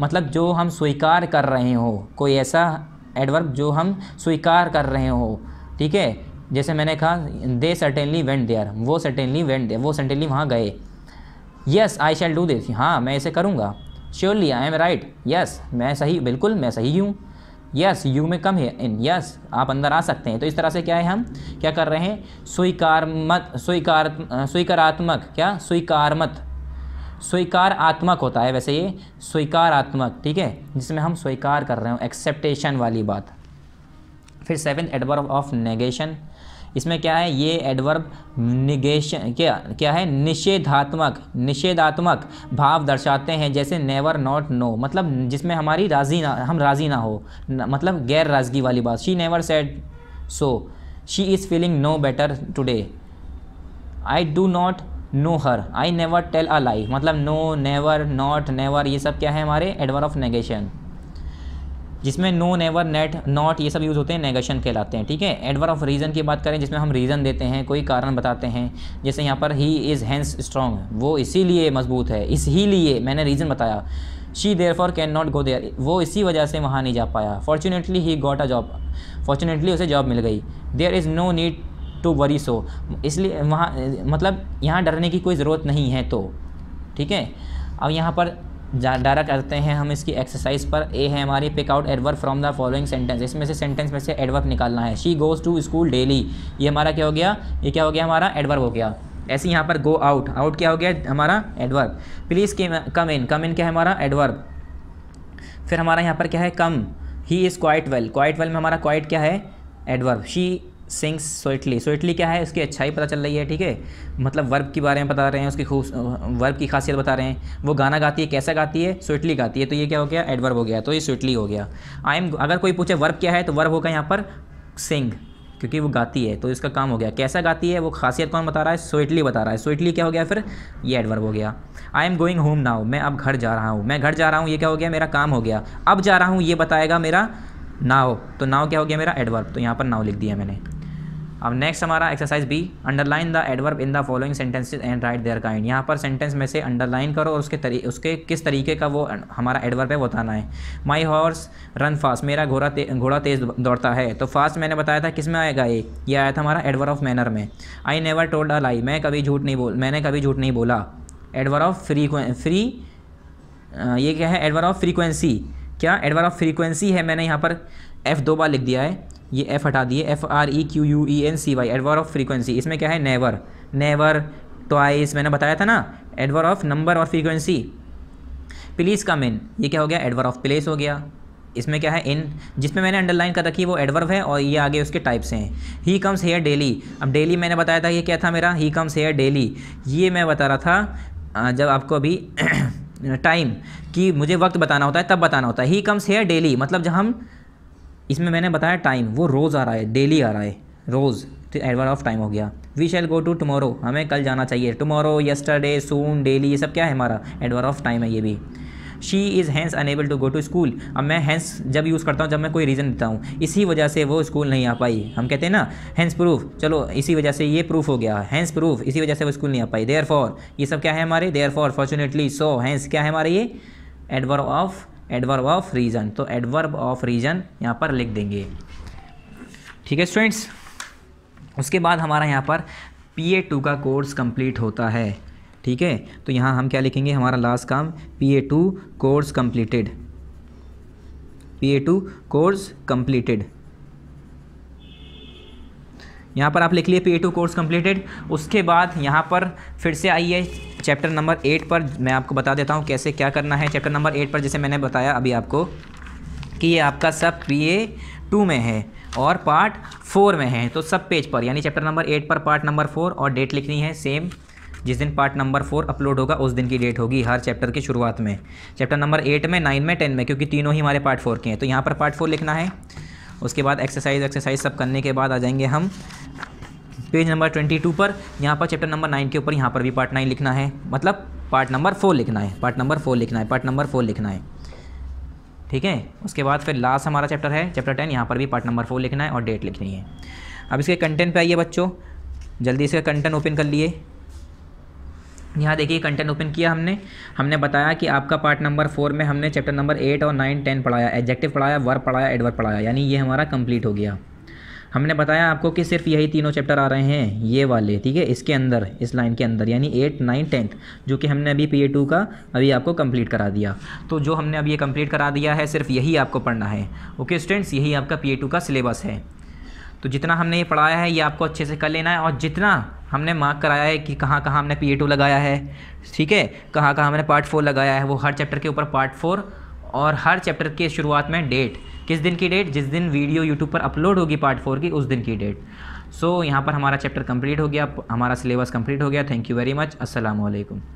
मतलब जो हम स्वीकार कर रहे हो कोई ऐसा एडवर्ब जो हम स्वीकार कर रहे हो ठीक है जैसे मैंने कहा दे सर्टेनली वेंट देयर वो सर्टेनली वेंट देयर वो सर्टेनली वहाँ गए yes I shall do this हाँ मैं ऐसे करूँगा surely I am right yes मैं सही बिल्कुल मैं सही हूँ यस यू में कम है इन यस आप अंदर आ सकते हैं तो इस तरह से क्या है हम क्या कर रहे हैं स्वीकार मत स्वीकार स्वीकारात्मक क्या स्वीकारमत आत्मक होता है वैसे ये स्वीकारात्मक ठीक है जिसमें हम स्वीकार कर रहे हो एक्सेप्टेशन वाली बात फिर सेवन एडवर्ब ऑफ नेगेशन इसमें क्या है ये एडवर्ब निगेशन क्या क्या है निषेधात्मक निषेधात्मक भाव दर्शाते हैं जैसे नेवर नॉट नो मतलब जिसमें हमारी राज़ी ना हम राज़ी ना हो न, मतलब गैर राजगी वाली बात she never said so she is feeling no better today I do not know her I never tell a lie मतलब नो नेवर नॉट नेवर ये सब क्या है हमारे एडवर ऑफ नेगेशन जिसमें नो नेवर नेट नॉट ये सब use होते हैं नेगेशन कहलाते हैं ठीक है एडवर ऑफ रीज़न की बात करें जिसमें हम रीज़न देते हैं कोई कारण बताते हैं जैसे यहाँ पर ही इज़ हैंस स्ट्रॉन्ग वो इसीलिए मजबूत है इस ही लिए मैंने रीज़न बताया she therefore can not go there वो इसी वजह से वहाँ नहीं जा पाया fortunately he got a job fortunately उसे जॉब मिल गई there is no need to worry so इसलिए वहाँ मतलब यहाँ डरने की कोई ज़रूरत नहीं है तो ठीक है अब यहाँ पर डायरेक्ट करते हैं हम इसकी एक्सरसाइज पर ए है हमारी pick out adverb from the following sentence इसमें से सेंटेंस में से एडवर्क निकालना है she goes to school daily ये हमारा क्या हो गया ये क्या हो गया हमारा एडवर्क हो गया ऐसे यहाँ पर गो आउट आउट क्या हो गया हमारा एडवर्क प्लीज़ कम इन कम इन क्या है हमारा एडवर्ब फिर हमारा यहाँ पर क्या है कम he is quite well quite well में हमारा क्वाइट क्या है adverb she sings sweetly sweetly क्या है उसकी अच्छाई पता चल रही है ठीक है मतलब वर्ब के बारे में बता रहे हैं उसकी खूब वर्ब की खासियत बता रहे हैं वो गाना गाती है कैसा गाती है स्वेटली गाती है तो ये क्या हो गया एडवर्ब हो गया तो ये स्वेटली हो गया आई एम अगर कोई पूछे वर्ब क्या है तो वर्ब होगा यहाँ पर सिंग क्योंकि वो गाती है तो इसका काम हो गया कैसा गाती है वो खासियत कौन बता रहा है स्वेटली बता रहा है स्वेटली क्या हो गया फिर ये एडवर्ब हो गया I am going home now मैं अब घर जा रहा हूँ मैं घर जा रहा हूँ ये क्या हो गया मेरा काम हो गया अब जा रहा हूँ ये बताएगा मेरा नाव तो नाव क्या हो गया मेरा एडवर्ब तो यहाँ पर नाव लिख दिया मैंने अब नेक्स्ट हमारा exercise B underline the adverb in the following sentences and write their kind यहाँ पर सेंटेंस में से अंडरलाइन करो और उसके तरी उसके किस तरीके का वो हमारा एडवर्ब है बताना है माई हॉर्स रन फास्ट मेरा घोड़ा ते, घोड़ा तेज़ दौड़ता है तो फास्ट मैंने बताया था किस में आएगा ये ये आया था हमारा एडवर्ब ऑफ मैनर में आई नेवर टोल्ड अ लाई मैं कभी झूठ नहीं बोल मैंने कभी झूठ नहीं बोला एडवर्ब ऑफ फ्री फ्री ये क्या है एडवर्ब ऑफ फ्रीक्वेंसी क्या एडवर्ब ऑफ फ्रीक्वेंसी है मैंने यहाँ पर एफ़ दो बार लिख दिया है ये एफ़ हटा दिए F R E Q U E N C Y adverb of frequency इसमें क्या है नेवर नेवर ट्वाइस मैंने बताया था ना एडवर ऑफ नंबर और फ्रीक्वेंसी प्लीज़ कम इन ये क्या हो गया एडवर ऑफ प्लेस हो गया इसमें क्या है इन जिसमें मैंने अंडरलाइन कर रखी है वो एडवर्व है और ये आगे उसके टाइप्स हैं ही कम्स हेयर डेली अब डेली मैंने बताया था ये क्या था मेरा ही कम्स हेयर डेली ये मैं बता रहा था जब आपको अभी टाइम (clears throat) कि मुझे वक्त बताना होता है तब बताना होता है ही कम्स हेयर डेली मतलब जब हम इसमें मैंने बताया टाइम वो रोज़ आ रहा है डेली आ रहा है रोज़ तो एडवर्ड ऑफ टाइम हो गया we shall go to tomorrow हमें कल जाना चाहिए टमोरो यस्टरडे सून डेली ये सब क्या है हमारा एडवर्ड ऑफ टाइम है ये भी she is hence unable to go to school अब मैं हैंस जब यूज़ करता हूँ जब मैं कोई रीज़न देता हूँ इसी वजह से वो स्कूल नहीं आ पाई हम कहते हैं ना हैंस प्रूफ चलो इसी वजह से ये प्रूफ हो गया हैंस प्रूफ इसी वजह से वो स्कूल नहीं आ पाई देयर फॉर ये सब क्या है हमारे therefore fortunately so hence क्या है हमारे ये adverb of adverb of reason तो एडवर्ब ऑफ रीजन यहाँ पर लिख देंगे ठीक है स्टूडेंट्स उसके बाद हमारा यहाँ पर पी ए टू का कोर्स कंप्लीट होता है ठीक है तो यहाँ हम क्या लिखेंगे हमारा लास्ट काम P A two course completed P A two course completed यहाँ पर आप लिख लिए पी टू कोर्स कम्प्लीटेड उसके बाद यहाँ पर फिर से आइए चैप्टर नंबर एट पर मैं आपको बता देता हूँ कैसे क्या करना है चैप्टर नंबर एट पर जैसे मैंने बताया अभी आपको कि ये आपका सब पी ए टू में है और पार्ट फोर में है तो सब पेज पर यानी चैप्टर नंबर एट पर पार्ट नंबर फोर और डेट लिखनी है सेम जिस दिन पार्ट नंबर फोर अपलोड होगा उस दिन की डेट होगी हर चैप्टर की शुरुआत में चैप्टर नंबर एट में नाइन में टेन में क्योंकि तीनों ही हमारे पार्ट फोर के हैं तो यहाँ पर पार्ट फोर लिखना है उसके बाद एक्सरसाइज एक्सरसाइज सब करने के बाद आ जाएंगे हम पेज नंबर ट्वेंटी टू पर यहाँ पर चैप्टर नंबर नाइन के ऊपर यहाँ पर भी पार्ट नाइन लिखना है मतलब पार्ट नंबर फोर लिखना है पार्ट नंबर फोर लिखना है पार्ट नंबर फोर लिखना है ठीक है उसके बाद फिर लास्ट हमारा चैप्टर है चैप्टर टेन यहाँ पर भी पार्ट नंबर फोर लिखना है और डेट लिखनी है अब इसके कंटेंट पर आइए बच्चों जल्दी इसका कंटेंट ओपन कर लिए यहाँ देखिए कंटेंट ओपन किया हमने हमने बताया कि आपका पार्ट नंबर फोर में हमने चैप्टर नंबर एट और नाइन टेन पढ़ाया एडजेक्टिव पढ़ाया वर्ब पढ़ाया एडवर्ब पढ़ाया यानी ये हमारा कंप्लीट हो गया हमने बताया आपको कि सिर्फ यही तीनों चैप्टर आ रहे हैं ये वाले ठीक है इसके अंदर इस लाइन के अंदर यानी एट नाइन टेंथ जो कि हमने अभी पी टू का अभी आपको कंप्लीट करा दिया तो जो हमने अभी ये कंप्लीट करा दिया है सिर्फ यही आपको पढ़ना है ओके स्टूडेंट्स यही आपका पी टू का सिलेबस है तो जितना हमने ये पढ़ाया है ये आपको अच्छे से कर लेना है और जितना हमने मार्क कराया है कि कहाँ कहाँ हमने पी ए टू लगाया है ठीक है कहाँ कहाँ हमने पार्ट फोर लगाया है वो हर चैप्टर के ऊपर पार्ट फोर और हर चैप्टर के शुरुआत में डेट किस दिन की डेट जिस दिन वीडियो यूट्यूब पर अपलोड होगी पार्ट फोर की उस दिन की डेट सो so, यहाँ पर हमारा चैप्टर कंप्लीट हो गया हमारा सिलेबस कंप्लीट हो गया thank you very much Aslam